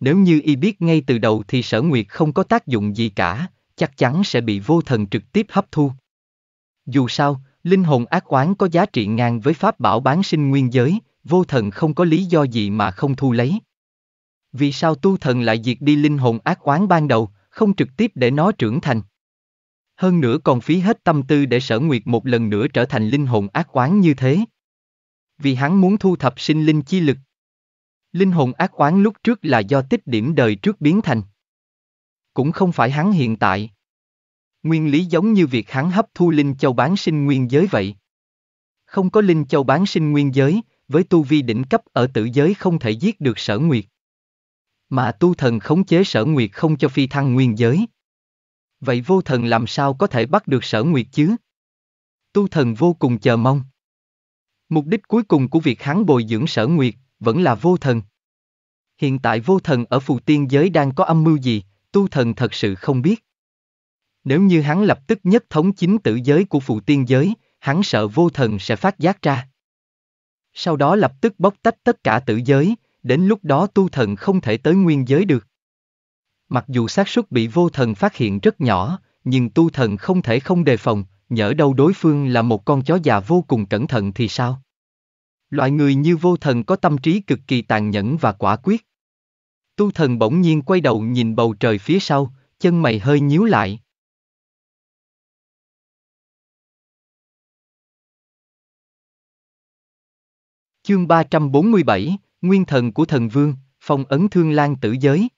Nếu như y biết ngay từ đầu thì sở nguyệt không có tác dụng gì cả, chắc chắn sẽ bị vô thần trực tiếp hấp thu. Dù sao, Linh hồn ác quán có giá trị ngang với pháp bảo bán sinh nguyên giới, vô thần không có lý do gì mà không thu lấy. Vì sao tu thần lại diệt đi linh hồn ác quán ban đầu, không trực tiếp để nó trưởng thành? Hơn nữa còn phí hết tâm tư để sở nguyệt một lần nữa trở thành linh hồn ác quán như thế. Vì hắn muốn thu thập sinh linh chi lực. Linh hồn ác quán lúc trước là do tích điểm đời trước biến thành. Cũng không phải hắn hiện tại, Nguyên lý giống như việc hắn hấp thu linh châu bán sinh nguyên giới vậy. Không có linh châu bán sinh nguyên giới, với tu vi đỉnh cấp ở tử giới không thể giết được sở nguyệt. Mà tu thần khống chế sở nguyệt không cho phi thăng nguyên giới. Vậy vô thần làm sao có thể bắt được sở nguyệt chứ? Tu thần vô cùng chờ mong. Mục đích cuối cùng của việc hắn bồi dưỡng sở nguyệt vẫn là vô thần. Hiện tại vô thần ở phù tiên giới đang có âm mưu gì, tu thần thật sự không biết. Nếu như hắn lập tức nhất thống chính tử giới của phụ tiên giới, hắn sợ vô thần sẽ phát giác ra. Sau đó lập tức bóc tách tất cả tử giới, đến lúc đó tu thần không thể tới nguyên giới được. Mặc dù xác suất bị vô thần phát hiện rất nhỏ, nhưng tu thần không thể không đề phòng, nhỡ đâu đối phương là một con chó già vô cùng cẩn thận thì sao? Loại người như vô thần có tâm trí cực kỳ tàn nhẫn và quả quyết. Tu thần bỗng nhiên quay đầu nhìn bầu trời phía sau, chân mày hơi nhíu lại. Chương 347, Nguyên thần của thần vương, phong ấn thương lan tử giới.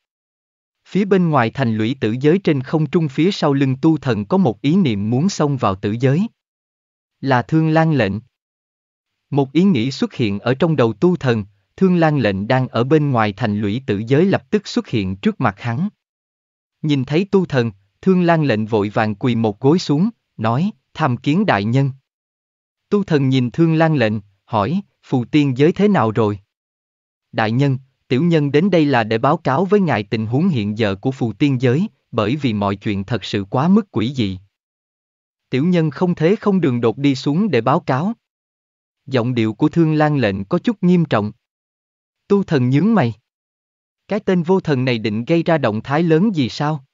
Phía bên ngoài thành lũy tử giới trên không trung phía sau lưng tu thần có một ý niệm muốn xông vào tử giới. Là thương lan lệnh. Một ý nghĩ xuất hiện ở trong đầu tu thần, thương lan lệnh đang ở bên ngoài thành lũy tử giới lập tức xuất hiện trước mặt hắn. Nhìn thấy tu thần, thương lan lệnh vội vàng quỳ một gối xuống, nói, tham kiến đại nhân. Tu thần nhìn thương lan lệnh, hỏi, phù tiên giới thế nào rồi? Đại nhân, tiểu nhân đến đây là để báo cáo với ngài tình huống hiện giờ của phù tiên giới, bởi vì mọi chuyện thật sự quá mức quỷ dị. Tiểu nhân không thế không đường đột đi xuống để báo cáo. Giọng điệu của thương lan lệnh có chút nghiêm trọng. Tu thần nhướng mày. Cái tên vô thần này định gây ra động thái lớn gì sao?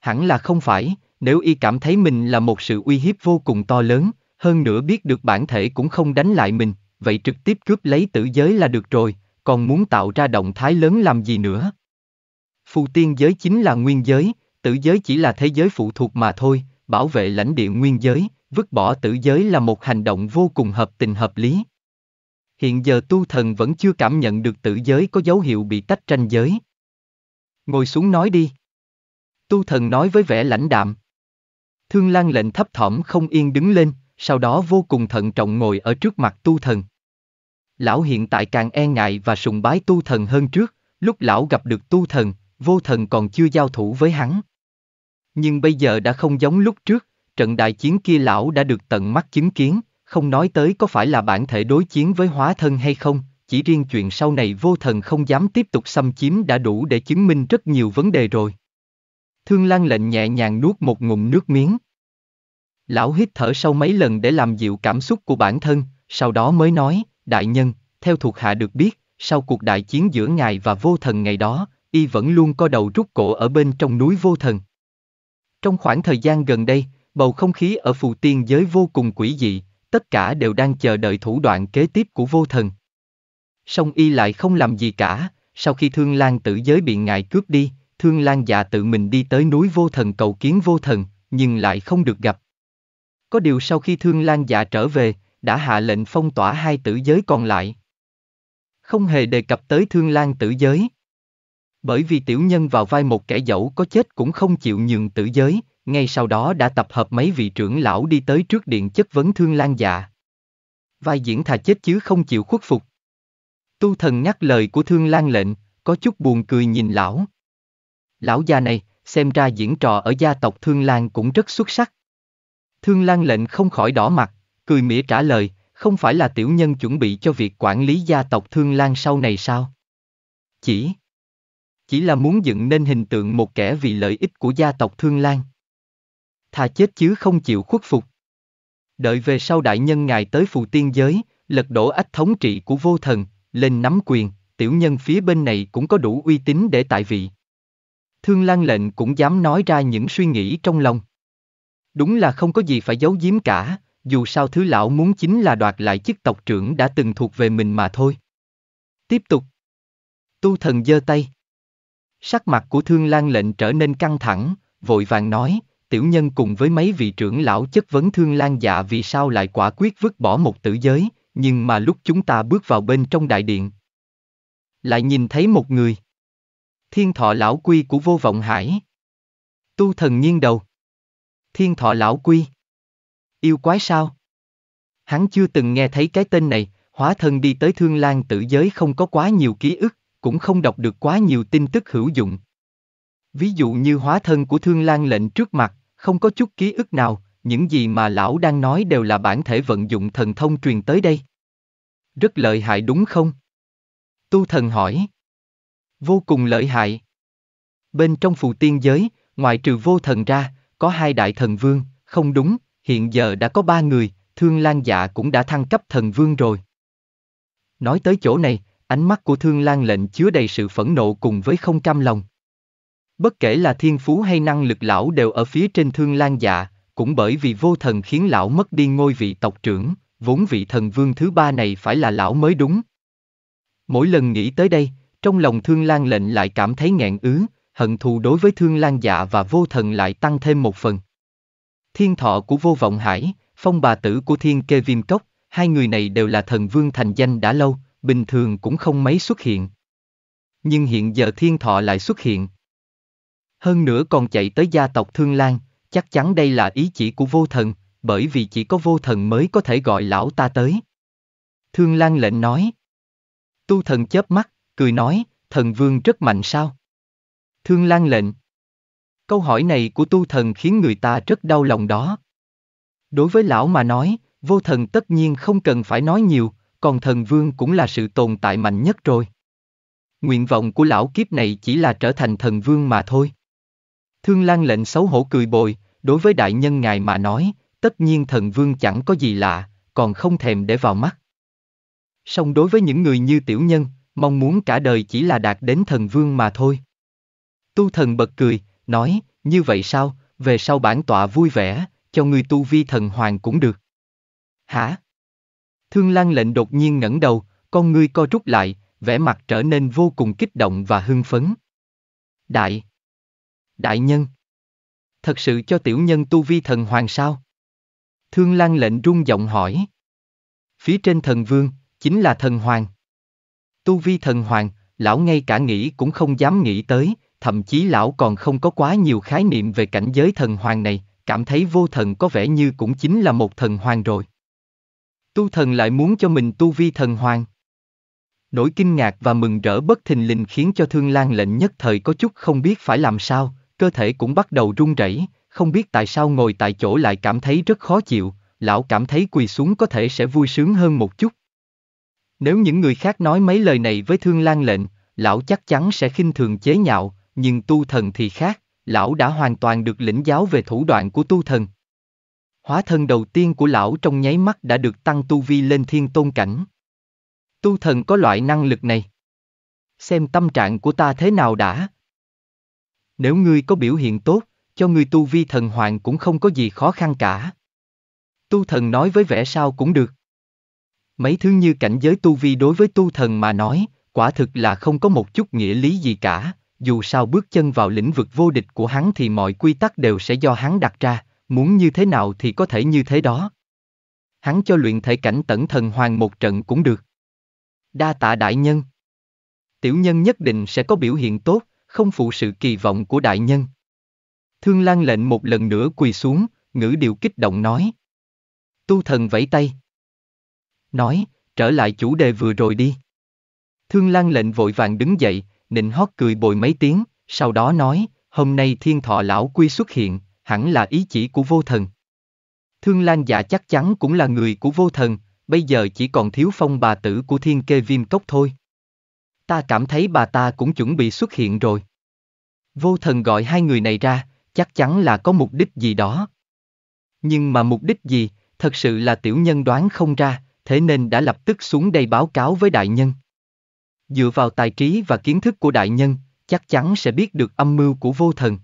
Hẳn là không phải, nếu y cảm thấy mình là một sự uy hiếp vô cùng to lớn, hơn nữa biết được bản thể cũng không đánh lại mình, vậy trực tiếp cướp lấy tử giới là được rồi, còn muốn tạo ra động thái lớn làm gì nữa. Phù tiên giới chính là nguyên giới, tử giới chỉ là thế giới phụ thuộc mà thôi, bảo vệ lãnh địa nguyên giới, vứt bỏ tử giới là một hành động vô cùng hợp tình hợp lý. Hiện giờ tu thần vẫn chưa cảm nhận được tử giới có dấu hiệu bị tách tranh giới. Ngồi xuống nói đi. Tu thần nói với vẻ lãnh đạm. Thương Lan lệnh thấp thỏm không yên đứng lên, sau đó vô cùng thận trọng ngồi ở trước mặt tu thần. Lão hiện tại càng e ngại và sùng bái tu thần hơn trước, lúc lão gặp được tu thần, vô thần còn chưa giao thủ với hắn. Nhưng bây giờ đã không giống lúc trước, trận đại chiến kia lão đã được tận mắt chứng kiến, không nói tới có phải là bản thể đối chiến với hóa thân hay không, chỉ riêng chuyện sau này vô thần không dám tiếp tục xâm chiếm đã đủ để chứng minh rất nhiều vấn đề rồi. Thương Lan lệnh nhẹ nhàng nuốt một ngụm nước miếng, Lão hít thở sâu mấy lần để làm dịu cảm xúc của bản thân, sau đó mới nói, đại nhân, theo thuộc hạ được biết, sau cuộc đại chiến giữa ngài và vô thần ngày đó, y vẫn luôn co đầu rút cổ ở bên trong núi vô thần. Trong khoảng thời gian gần đây, bầu không khí ở phù tiên giới vô cùng quỷ dị, tất cả đều đang chờ đợi thủ đoạn kế tiếp của vô thần. Song y lại không làm gì cả, sau khi thương lan tử giới bị ngài cướp đi, thương lan dạ tự mình đi tới núi vô thần cầu kiến vô thần, nhưng lại không được gặp. Có điều sau khi Thương Lan dạ trở về, đã hạ lệnh phong tỏa hai tử giới còn lại. Không hề đề cập tới Thương Lan tử giới. Bởi vì tiểu nhân vào vai một kẻ dẫu có chết cũng không chịu nhường tử giới, ngay sau đó đã tập hợp mấy vị trưởng lão đi tới trước điện chất vấn Thương Lan dạ. Vai diễn thà chết chứ không chịu khuất phục. Tu thần nhắc lời của Thương Lan lệnh, có chút buồn cười nhìn lão. Lão già này, xem ra diễn trò ở gia tộc Thương Lan cũng rất xuất sắc. Thương Lan lệnh không khỏi đỏ mặt, cười mỉa trả lời, không phải là tiểu nhân chuẩn bị cho việc quản lý gia tộc Thương Lan sau này sao? Chỉ Chỉ là muốn dựng nên hình tượng một kẻ vì lợi ích của gia tộc Thương Lan. Thà chết chứ không chịu khuất phục. Đợi về sau đại nhân ngài tới phù tiên giới, lật đổ ách thống trị của vô thần, lên nắm quyền, tiểu nhân phía bên này cũng có đủ uy tín để tại vị. Thương Lan lệnh cũng dám nói ra những suy nghĩ trong lòng. Đúng là không có gì phải giấu giếm cả, dù sao thứ lão muốn chính là đoạt lại chức tộc trưởng đã từng thuộc về mình mà thôi. Tiếp tục. Tu thần giơ tay. Sắc mặt của thương lan lệnh trở nên căng thẳng, vội vàng nói, tiểu nhân cùng với mấy vị trưởng lão chất vấn thương lan dạ vì sao lại quả quyết vứt bỏ một tử giới, nhưng mà lúc chúng ta bước vào bên trong đại điện. Lại nhìn thấy một người. Thiên thọ lão quy của vô vọng hải. Tu thần nghiêng đầu thiên thọ lão quy. Yêu quái sao? Hắn chưa từng nghe thấy cái tên này, hóa thân đi tới thương lan tử giới không có quá nhiều ký ức, cũng không đọc được quá nhiều tin tức hữu dụng. Ví dụ như hóa thân của thương lan lệnh trước mặt, không có chút ký ức nào, những gì mà lão đang nói đều là bản thể vận dụng thần thông truyền tới đây. Rất lợi hại đúng không? Tu thần hỏi. Vô cùng lợi hại. Bên trong phù tiên giới, ngoại trừ vô thần ra, có hai đại thần vương, không đúng, hiện giờ đã có ba người, thương lan dạ cũng đã thăng cấp thần vương rồi. Nói tới chỗ này, ánh mắt của thương lan lệnh chứa đầy sự phẫn nộ cùng với không cam lòng. Bất kể là thiên phú hay năng lực lão đều ở phía trên thương lan dạ, cũng bởi vì vô thần khiến lão mất đi ngôi vị tộc trưởng, vốn vị thần vương thứ ba này phải là lão mới đúng. Mỗi lần nghĩ tới đây, trong lòng thương lan lệnh lại cảm thấy nghẹn ứ, hận thù đối với thương lan dạ và vô thần lại tăng thêm một phần. Thiên thọ của vô vọng hải, phong bà tử của thiên kê viêm cốc, hai người này đều là thần vương thành danh đã lâu, bình thường cũng không mấy xuất hiện. Nhưng hiện giờ thiên thọ lại xuất hiện. Hơn nữa còn chạy tới gia tộc Thương Lan, chắc chắn đây là ý chỉ của vô thần, bởi vì chỉ có vô thần mới có thể gọi lão ta tới. Thương Lan lệnh nói. Tu thần chớp mắt, cười nói, thần vương rất mạnh sao? Thương Lan lệnh. Câu hỏi này của tu thần khiến người ta rất đau lòng đó. Đối với lão mà nói, vô thần tất nhiên không cần phải nói nhiều, còn thần vương cũng là sự tồn tại mạnh nhất rồi. Nguyện vọng của lão kiếp này chỉ là trở thành thần vương mà thôi. Thương Lan lệnh xấu hổ cười bồi, đối với đại nhân ngài mà nói, tất nhiên thần vương chẳng có gì lạ, còn không thèm để vào mắt. Song đối với những người như tiểu nhân, mong muốn cả đời chỉ là đạt đến thần vương mà thôi. Tu thần bật cười, nói, như vậy sao, về sau bản tọa vui vẻ, cho người tu vi thần hoàng cũng được. Hả? Thương Lan lệnh đột nhiên ngẩng đầu, con ngươi co rút lại, vẻ mặt trở nên vô cùng kích động và hưng phấn. Đại! Đại nhân! Thật sự cho tiểu nhân tu vi thần hoàng sao? Thương Lan lệnh rung giọng hỏi. Phía trên thần vương, chính là thần hoàng. Tu vi thần hoàng, lão ngay cả nghĩ cũng không dám nghĩ tới, thậm chí lão còn không có quá nhiều khái niệm về cảnh giới thần hoàng này, cảm thấy vô thần có vẻ như cũng chính là một thần hoàng rồi. Tu thần lại muốn cho mình tu vi thần hoàng. Nỗi kinh ngạc và mừng rỡ bất thình lình khiến cho thương lan lệnh nhất thời có chút không biết phải làm sao, cơ thể cũng bắt đầu run rẩy, không biết tại sao ngồi tại chỗ lại cảm thấy rất khó chịu, lão cảm thấy quỳ xuống có thể sẽ vui sướng hơn một chút. Nếu những người khác nói mấy lời này với thương lan lệnh, lão chắc chắn sẽ khinh thường chế nhạo, nhưng tu thần thì khác, lão đã hoàn toàn được lĩnh giáo về thủ đoạn của tu thần. Hóa thân đầu tiên của lão trong nháy mắt đã được tăng tu vi lên thiên tôn cảnh. Tu thần có loại năng lực này. Xem tâm trạng của ta thế nào đã. Nếu ngươi có biểu hiện tốt, cho ngươi tu vi thần hoàng cũng không có gì khó khăn cả. Tu thần nói với vẻ sao cũng được. Mấy thứ như cảnh giới tu vi đối với tu thần mà nói, quả thực là không có một chút nghĩa lý gì cả, dù sao bước chân vào lĩnh vực vô địch của hắn thì mọi quy tắc đều sẽ do hắn đặt ra, muốn như thế nào thì có thể như thế đó. Hắn cho luyện thể cảnh tẩn thần hoàng một trận cũng được. Đa tạ đại nhân. Tiểu nhân nhất định sẽ có biểu hiện tốt, không phụ sự kỳ vọng của đại nhân. Thương Lan lệnh một lần nữa quỳ xuống, ngữ điệu kích động nói. Tu thần vẫy tay. Nói, trở lại chủ đề vừa rồi đi. Thương Lan lệnh vội vàng đứng dậy, nịnh hót cười bồi mấy tiếng, sau đó nói, hôm nay thiên thọ lão quy xuất hiện, hẳn là ý chỉ của vô thần. Thương Lan giả chắc chắn cũng là người của vô thần, bây giờ chỉ còn thiếu phong bà tử của thiên kê viêm cốc thôi. Ta cảm thấy bà ta cũng chuẩn bị xuất hiện rồi. Vô thần gọi hai người này ra, chắc chắn là có mục đích gì đó. Nhưng mà mục đích gì, thật sự là tiểu nhân đoán không ra, thế nên đã lập tức xuống đây báo cáo với đại nhân. Dựa vào tài trí và kiến thức của đại nhân, chắc chắn sẽ biết được âm mưu của vô thần.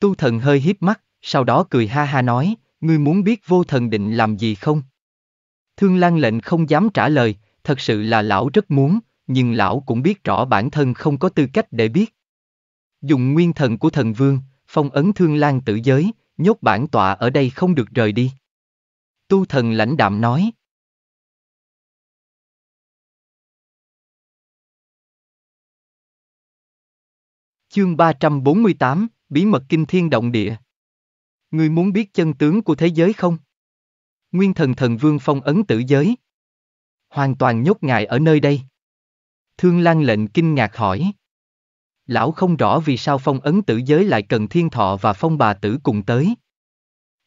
Tu thần hơi híp mắt, sau đó cười ha ha nói, ngươi muốn biết vô thần định làm gì không? Thương Lan lệnh không dám trả lời, thật sự là lão rất muốn, nhưng lão cũng biết rõ bản thân không có tư cách để biết. Dùng nguyên thần của thần vương, phong ấn Thương Lan tử giới, nhốt bản tọa ở đây không được rời đi. Tu thần lãnh đạm nói, Chương 348, Bí mật kinh thiên động địa. Ngươi muốn biết chân tướng của thế giới không? Nguyên thần thần vương phong ấn tử giới. Hoàn toàn nhốt ngại ở nơi đây. Thương Lan lệnh kinh ngạc hỏi. Lão không rõ vì sao phong ấn tử giới lại cần thiên thọ và phong bà tử cùng tới.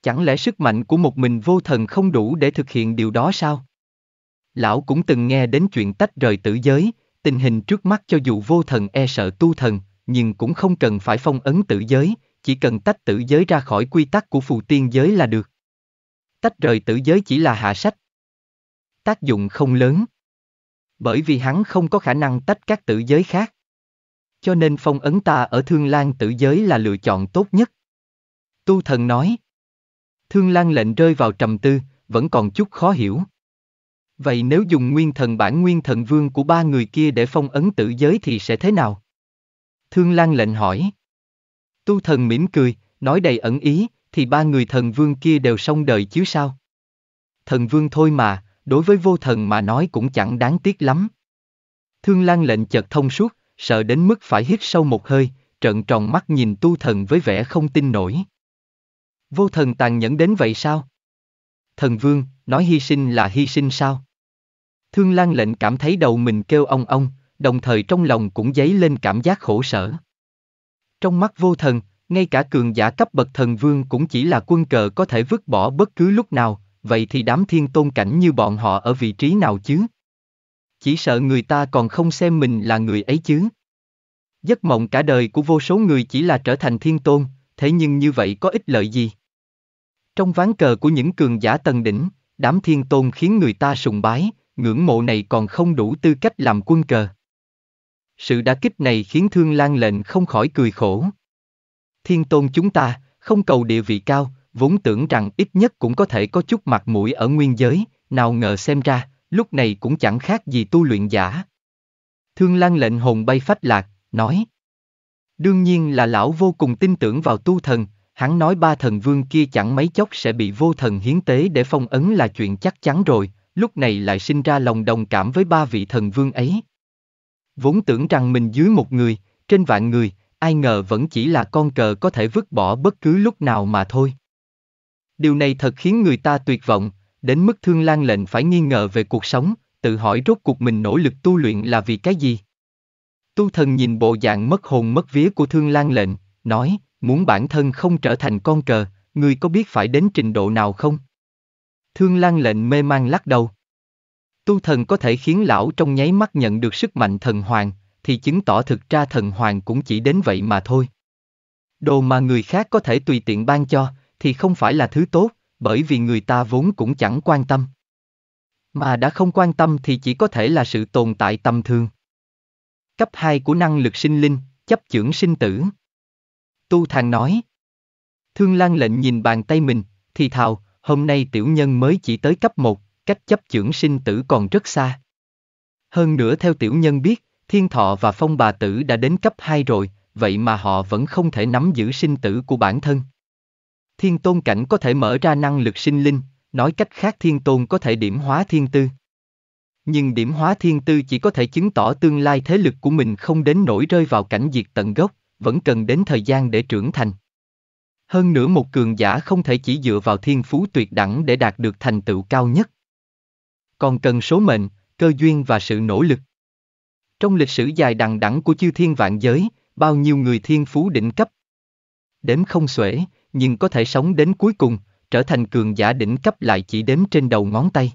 Chẳng lẽ sức mạnh của một mình vô thần không đủ để thực hiện điều đó sao? Lão cũng từng nghe đến chuyện tách rời tử giới, tình hình trước mắt cho dù vô thần e sợ tu thần, nhưng cũng không cần phải phong ấn tử giới, chỉ cần tách tử giới ra khỏi quy tắc của phù tiên giới là được. Tách rời tử giới chỉ là hạ sách. Tác dụng không lớn. Bởi vì hắn không có khả năng tách các tử giới khác. Cho nên phong ấn ta ở Thương Lan tử giới là lựa chọn tốt nhất. Tu thần nói. Thương Lan lệnh rơi vào trầm tư, vẫn còn chút khó hiểu. Vậy nếu dùng nguyên thần bản nguyên thần vương của ba người kia để phong ấn tử giới thì sẽ thế nào? Thương Lan lệnh hỏi. Tu thần mỉm cười, nói đầy ẩn ý, thì ba người thần vương kia đều xong đời chứ sao? Thần vương thôi mà, đối với vô thần mà nói cũng chẳng đáng tiếc lắm. Thương Lan lệnh chợt thông suốt, sợ đến mức phải hít sâu một hơi, trợn tròn mắt nhìn tu thần với vẻ không tin nổi. Vô thần tàn nhẫn đến vậy sao? Thần vương, nói hy sinh là hy sinh sao? Thương Lan lệnh cảm thấy đầu mình kêu ong ong đồng thời trong lòng cũng dấy lên cảm giác khổ sở. Trong mắt vô thần, ngay cả cường giả cấp bậc thần vương cũng chỉ là quân cờ có thể vứt bỏ bất cứ lúc nào, vậy thì đám thiên tôn cảnh như bọn họ ở vị trí nào chứ? Chỉ sợ người ta còn không xem mình là người ấy chứ. Giấc mộng cả đời của vô số người chỉ là trở thành thiên tôn, thế nhưng như vậy có ích lợi gì? Trong ván cờ của những cường giả tần đỉnh, đám thiên tôn khiến người ta sùng bái, ngưỡng mộ này còn không đủ tư cách làm quân cờ. Sự đả kích này khiến Thương Lan lệnh không khỏi cười khổ. Thiên tôn chúng ta, không cầu địa vị cao, vốn tưởng rằng ít nhất cũng có thể có chút mặt mũi ở nguyên giới, nào ngờ xem ra, lúc này cũng chẳng khác gì tu luyện giả. Thương Lan lệnh hồn bay phách lạc, nói. Đương nhiên là lão vô cùng tin tưởng vào tu thần, hắn nói ba thần vương kia chẳng mấy chốc sẽ bị vô thần hiến tế để phong ấn là chuyện chắc chắn rồi, lúc này lại sinh ra lòng đồng cảm với ba vị thần vương ấy. Vốn tưởng rằng mình dưới một người, trên vạn người, ai ngờ vẫn chỉ là con cờ có thể vứt bỏ bất cứ lúc nào mà thôi. Điều này thật khiến người ta tuyệt vọng, đến mức thương lan lệnh phải nghi ngờ về cuộc sống, tự hỏi rốt cuộc mình nỗ lực tu luyện là vì cái gì. Tu thần nhìn bộ dạng mất hồn mất vía của thương lan lệnh, nói, muốn bản thân không trở thành con cờ, người có biết phải đến trình độ nào không? Thương lan lệnh mê mang lắc đầu tu thần có thể khiến lão trong nháy mắt nhận được sức mạnh thần hoàng, thì chứng tỏ thực ra thần hoàng cũng chỉ đến vậy mà thôi. Đồ mà người khác có thể tùy tiện ban cho, thì không phải là thứ tốt, bởi vì người ta vốn cũng chẳng quan tâm. Mà đã không quan tâm thì chỉ có thể là sự tồn tại tầm thường. Cấp 2 của năng lực sinh linh, chấp chưởng sinh tử. Tu Thàng nói. Thương Lan lệnh nhìn bàn tay mình, thì thào, hôm nay tiểu nhân mới chỉ tới cấp 1, cách chấp chưởng sinh tử còn rất xa. Hơn nữa theo tiểu nhân biết, thiên thọ và phong bà tử đã đến cấp 2 rồi, vậy mà họ vẫn không thể nắm giữ sinh tử của bản thân. Thiên tôn cảnh có thể mở ra năng lực sinh linh, nói cách khác thiên tôn có thể điểm hóa thiên tư. Nhưng điểm hóa thiên tư chỉ có thể chứng tỏ tương lai thế lực của mình không đến nổi rơi vào cảnh diệt tận gốc, vẫn cần đến thời gian để trưởng thành. Hơn nữa một cường giả không thể chỉ dựa vào thiên phú tuyệt đẳng để đạt được thành tựu cao nhất còn cần số mệnh, cơ duyên và sự nỗ lực. Trong lịch sử dài đằng đẵng của chư thiên vạn giới, bao nhiêu người thiên phú đỉnh cấp. Đếm không xuể, nhưng có thể sống đến cuối cùng, trở thành cường giả đỉnh cấp lại chỉ đếm trên đầu ngón tay.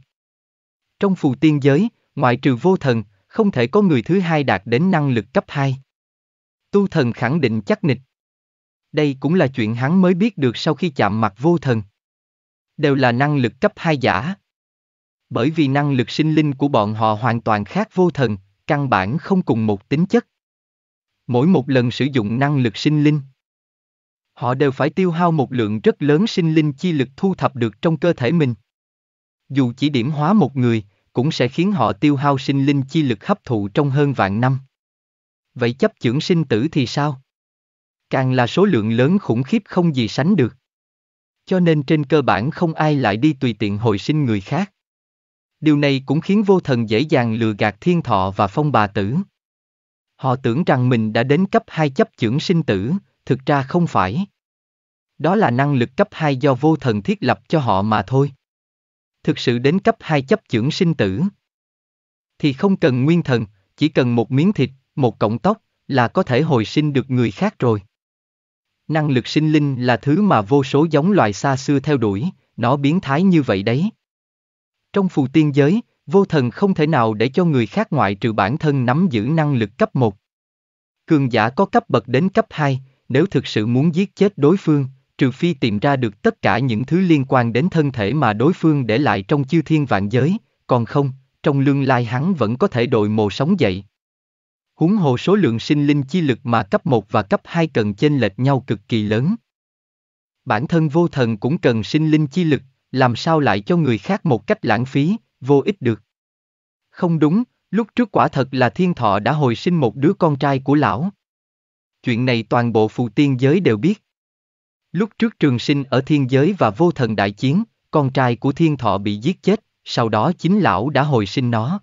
Trong phù tiên giới, ngoại trừ vô thần, không thể có người thứ hai đạt đến năng lực cấp 2. Tu thần khẳng định chắc nịch. Đây cũng là chuyện hắn mới biết được sau khi chạm mặt vô thần. Đều là năng lực cấp 2 giả. Bởi vì năng lực sinh linh của bọn họ hoàn toàn khác vô thần, căn bản không cùng một tính chất. Mỗi một lần sử dụng năng lực sinh linh, họ đều phải tiêu hao một lượng rất lớn sinh linh chi lực thu thập được trong cơ thể mình. Dù chỉ điểm hóa một người, cũng sẽ khiến họ tiêu hao sinh linh chi lực hấp thụ trong hơn vạn năm. Vậy chấp chưởng sinh tử thì sao? Càng là số lượng lớn khủng khiếp không gì sánh được. Cho nên trên cơ bản không ai lại đi tùy tiện hồi sinh người khác. Điều này cũng khiến vô thần dễ dàng lừa gạt thiên thọ và phong bà tử. Họ tưởng rằng mình đã đến cấp 2 chấp chưởng sinh tử, thực ra không phải. Đó là năng lực cấp 2 do vô thần thiết lập cho họ mà thôi. Thực sự đến cấp 2 chấp chưởng sinh tử. Thì không cần nguyên thần, chỉ cần một miếng thịt, một cọng tóc là có thể hồi sinh được người khác rồi. Năng lực sinh linh là thứ mà vô số giống loài xa xưa theo đuổi, nó biến thái như vậy đấy. Trong phù tiên giới, vô thần không thể nào để cho người khác ngoại trừ bản thân nắm giữ năng lực cấp 1. Cường giả có cấp bậc đến cấp 2, nếu thực sự muốn giết chết đối phương, trừ phi tìm ra được tất cả những thứ liên quan đến thân thể mà đối phương để lại trong chư thiên vạn giới, còn không, trong lương lai hắn vẫn có thể đội mồ sống dậy. Huống hồ số lượng sinh linh chi lực mà cấp 1 và cấp 2 cần chênh lệch nhau cực kỳ lớn. Bản thân vô thần cũng cần sinh linh chi lực, làm sao lại cho người khác một cách lãng phí, vô ích được. Không đúng, lúc trước quả thật là thiên thọ đã hồi sinh một đứa con trai của lão. Chuyện này toàn bộ phù tiên giới đều biết. Lúc trước trường sinh ở thiên giới và vô thần đại chiến, con trai của thiên thọ bị giết chết, sau đó chính lão đã hồi sinh nó.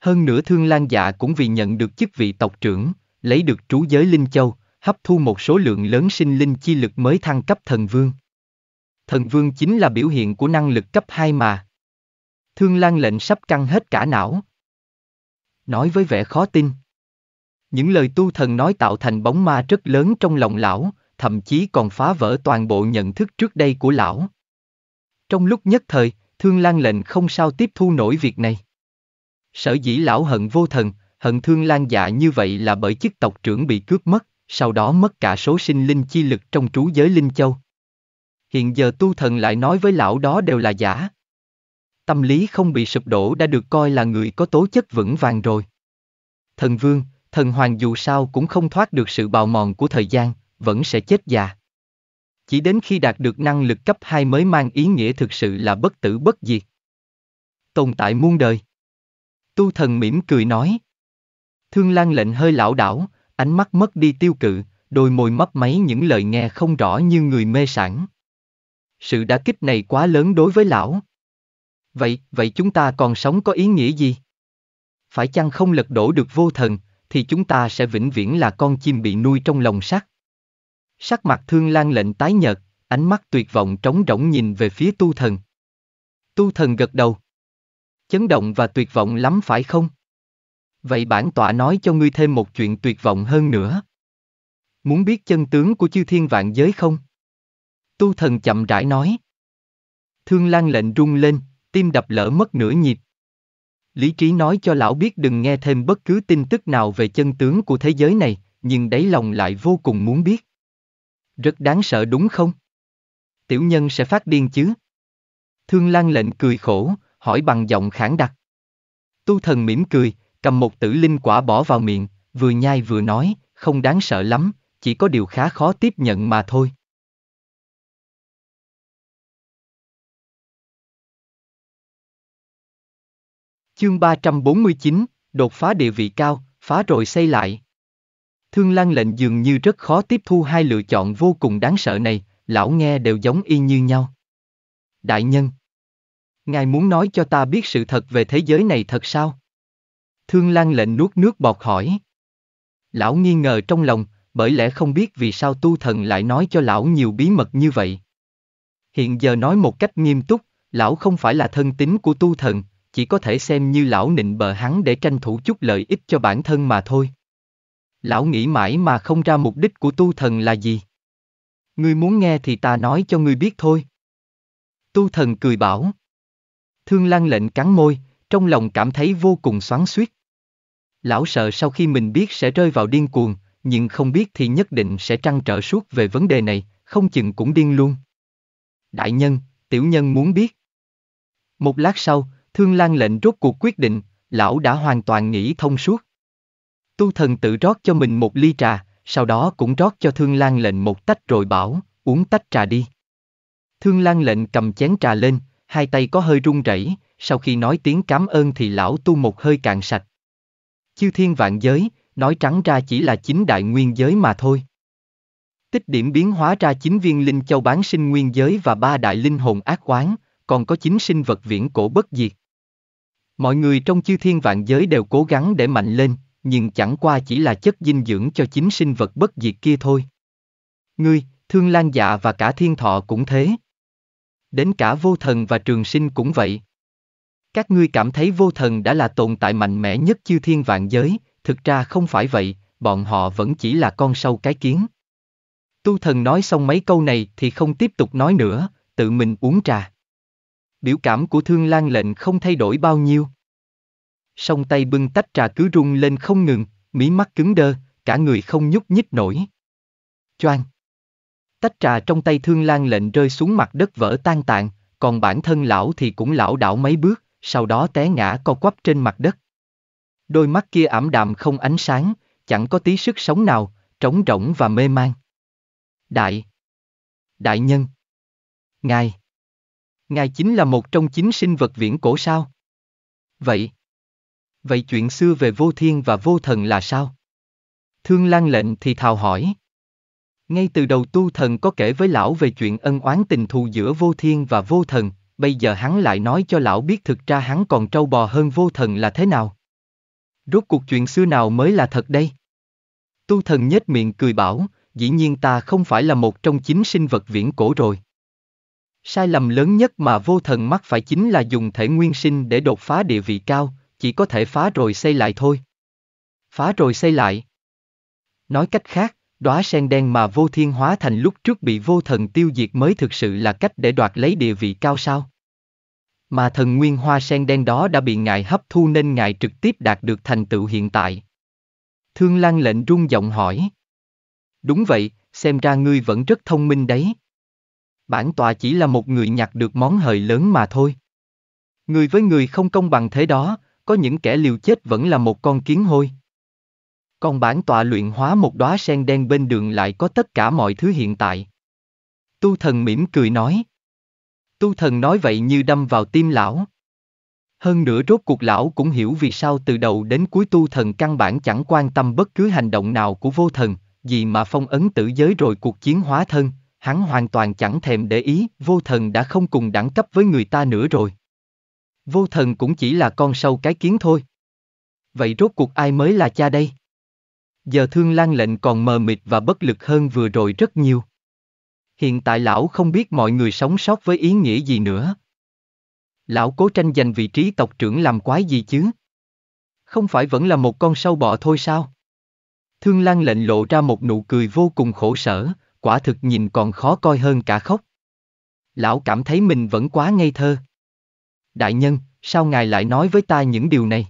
Hơn nữa thương lan dạ cũng vì nhận được chức vị tộc trưởng, lấy được trú giới Linh Châu, hấp thu một số lượng lớn sinh linh chi lực mới thăng cấp thần vương thần vương chính là biểu hiện của năng lực cấp 2 mà. Thương Lan lệnh sắp căng hết cả não. Nói với vẻ khó tin. Những lời tu thần nói tạo thành bóng ma rất lớn trong lòng lão, thậm chí còn phá vỡ toàn bộ nhận thức trước đây của lão. Trong lúc nhất thời, Thương Lan lệnh không sao tiếp thu nổi việc này. Sở dĩ lão hận vô thần, hận Thương Lan dạ như vậy là bởi chức tộc trưởng bị cướp mất, sau đó mất cả số sinh linh chi lực trong trú giới Linh Châu hiện giờ tu thần lại nói với lão đó đều là giả. Tâm lý không bị sụp đổ đã được coi là người có tố chất vững vàng rồi. Thần vương, thần hoàng dù sao cũng không thoát được sự bào mòn của thời gian, vẫn sẽ chết già. Chỉ đến khi đạt được năng lực cấp 2 mới mang ý nghĩa thực sự là bất tử bất diệt. Tồn tại muôn đời. Tu thần mỉm cười nói. Thương lan lệnh hơi lão đảo, ánh mắt mất đi tiêu cự, đôi môi mấp máy những lời nghe không rõ như người mê sản. Sự đã kích này quá lớn đối với lão. Vậy, vậy chúng ta còn sống có ý nghĩa gì? Phải chăng không lật đổ được vô thần, thì chúng ta sẽ vĩnh viễn là con chim bị nuôi trong lòng sắt. Sắc mặt thương lan lệnh tái nhợt, ánh mắt tuyệt vọng trống rỗng nhìn về phía tu thần. Tu thần gật đầu. Chấn động và tuyệt vọng lắm phải không? Vậy bản tọa nói cho ngươi thêm một chuyện tuyệt vọng hơn nữa. Muốn biết chân tướng của chư thiên vạn giới không? Tu thần chậm rãi nói. Thương lan lệnh rung lên, tim đập lỡ mất nửa nhịp. Lý trí nói cho lão biết đừng nghe thêm bất cứ tin tức nào về chân tướng của thế giới này, nhưng đáy lòng lại vô cùng muốn biết. Rất đáng sợ đúng không? Tiểu nhân sẽ phát điên chứ? Thương lan lệnh cười khổ, hỏi bằng giọng khản đặc. Tu thần mỉm cười, cầm một tử linh quả bỏ vào miệng, vừa nhai vừa nói, không đáng sợ lắm, chỉ có điều khá khó tiếp nhận mà thôi. Chương 349, đột phá địa vị cao, phá rồi xây lại. Thương Lan lệnh dường như rất khó tiếp thu hai lựa chọn vô cùng đáng sợ này, lão nghe đều giống y như nhau. Đại nhân, ngài muốn nói cho ta biết sự thật về thế giới này thật sao? Thương Lan lệnh nuốt nước bọt hỏi. Lão nghi ngờ trong lòng, bởi lẽ không biết vì sao tu thần lại nói cho lão nhiều bí mật như vậy. Hiện giờ nói một cách nghiêm túc, lão không phải là thân tín của tu thần, chỉ có thể xem như lão nịnh bờ hắn để tranh thủ chút lợi ích cho bản thân mà thôi. Lão nghĩ mãi mà không ra mục đích của tu thần là gì. Ngươi muốn nghe thì ta nói cho ngươi biết thôi. Tu thần cười bảo. Thương lan lệnh cắn môi, trong lòng cảm thấy vô cùng xoắn suýt. Lão sợ sau khi mình biết sẽ rơi vào điên cuồng, nhưng không biết thì nhất định sẽ trăn trở suốt về vấn đề này, không chừng cũng điên luôn. Đại nhân, tiểu nhân muốn biết. Một lát sau, Thương Lan lệnh rốt cuộc quyết định, lão đã hoàn toàn nghĩ thông suốt. Tu thần tự rót cho mình một ly trà, sau đó cũng rót cho Thương Lan lệnh một tách rồi bảo, uống tách trà đi. Thương Lan lệnh cầm chén trà lên, hai tay có hơi run rẩy, sau khi nói tiếng cảm ơn thì lão tu một hơi cạn sạch. Chư thiên vạn giới, nói trắng ra chỉ là chính đại nguyên giới mà thôi. Tích điểm biến hóa ra chín viên linh châu bán sinh nguyên giới và ba đại linh hồn ác quán, còn có chín sinh vật viễn cổ bất diệt. Mọi người trong chư thiên vạn giới đều cố gắng để mạnh lên, nhưng chẳng qua chỉ là chất dinh dưỡng cho chính sinh vật bất diệt kia thôi. Ngươi, thương lan dạ và cả thiên thọ cũng thế. Đến cả vô thần và trường sinh cũng vậy. Các ngươi cảm thấy vô thần đã là tồn tại mạnh mẽ nhất chư thiên vạn giới, thực ra không phải vậy, bọn họ vẫn chỉ là con sâu cái kiến. Tu thần nói xong mấy câu này thì không tiếp tục nói nữa, tự mình uống trà biểu cảm của thương lan lệnh không thay đổi bao nhiêu. Song tay bưng tách trà cứ rung lên không ngừng, mí mắt cứng đơ, cả người không nhúc nhích nổi. Choang! Tách trà trong tay thương lan lệnh rơi xuống mặt đất vỡ tan tạng, còn bản thân lão thì cũng lão đảo mấy bước, sau đó té ngã co quắp trên mặt đất. Đôi mắt kia ảm đạm không ánh sáng, chẳng có tí sức sống nào, trống rỗng và mê man. Đại! Đại nhân! Ngài! Ngài chính là một trong chín sinh vật viễn cổ sao? Vậy. Vậy chuyện xưa về vô thiên và vô thần là sao? Thương Lan lệnh thì thào hỏi. Ngay từ đầu tu thần có kể với lão về chuyện ân oán tình thù giữa vô thiên và vô thần, bây giờ hắn lại nói cho lão biết thực ra hắn còn trâu bò hơn vô thần là thế nào. Rốt cuộc chuyện xưa nào mới là thật đây? Tu thần nhếch miệng cười bảo, dĩ nhiên ta không phải là một trong chín sinh vật viễn cổ rồi. Sai lầm lớn nhất mà vô thần mắc phải chính là dùng thể nguyên sinh để đột phá địa vị cao, chỉ có thể phá rồi xây lại thôi. Phá rồi xây lại. Nói cách khác, đóa sen đen mà vô thiên hóa thành lúc trước bị vô thần tiêu diệt mới thực sự là cách để đoạt lấy địa vị cao sao? Mà thần nguyên hoa sen đen đó đã bị ngài hấp thu nên ngài trực tiếp đạt được thành tựu hiện tại. Thương Lan lệnh rung giọng hỏi. Đúng vậy, xem ra ngươi vẫn rất thông minh đấy bản tòa chỉ là một người nhặt được món hời lớn mà thôi. Người với người không công bằng thế đó, có những kẻ liều chết vẫn là một con kiến hôi. Còn bản tòa luyện hóa một đóa sen đen bên đường lại có tất cả mọi thứ hiện tại. Tu thần mỉm cười nói. Tu thần nói vậy như đâm vào tim lão. Hơn nữa rốt cuộc lão cũng hiểu vì sao từ đầu đến cuối tu thần căn bản chẳng quan tâm bất cứ hành động nào của vô thần, gì mà phong ấn tử giới rồi cuộc chiến hóa thân, hắn hoàn toàn chẳng thèm để ý, vô thần đã không cùng đẳng cấp với người ta nữa rồi. Vô thần cũng chỉ là con sâu cái kiến thôi. Vậy rốt cuộc ai mới là cha đây? Giờ thương lan lệnh còn mờ mịt và bất lực hơn vừa rồi rất nhiều. Hiện tại lão không biết mọi người sống sót với ý nghĩa gì nữa. Lão cố tranh giành vị trí tộc trưởng làm quái gì chứ? Không phải vẫn là một con sâu bọ thôi sao? Thương lan lệnh lộ ra một nụ cười vô cùng khổ sở, quả thực nhìn còn khó coi hơn cả khóc. Lão cảm thấy mình vẫn quá ngây thơ. Đại nhân, sao ngài lại nói với ta những điều này?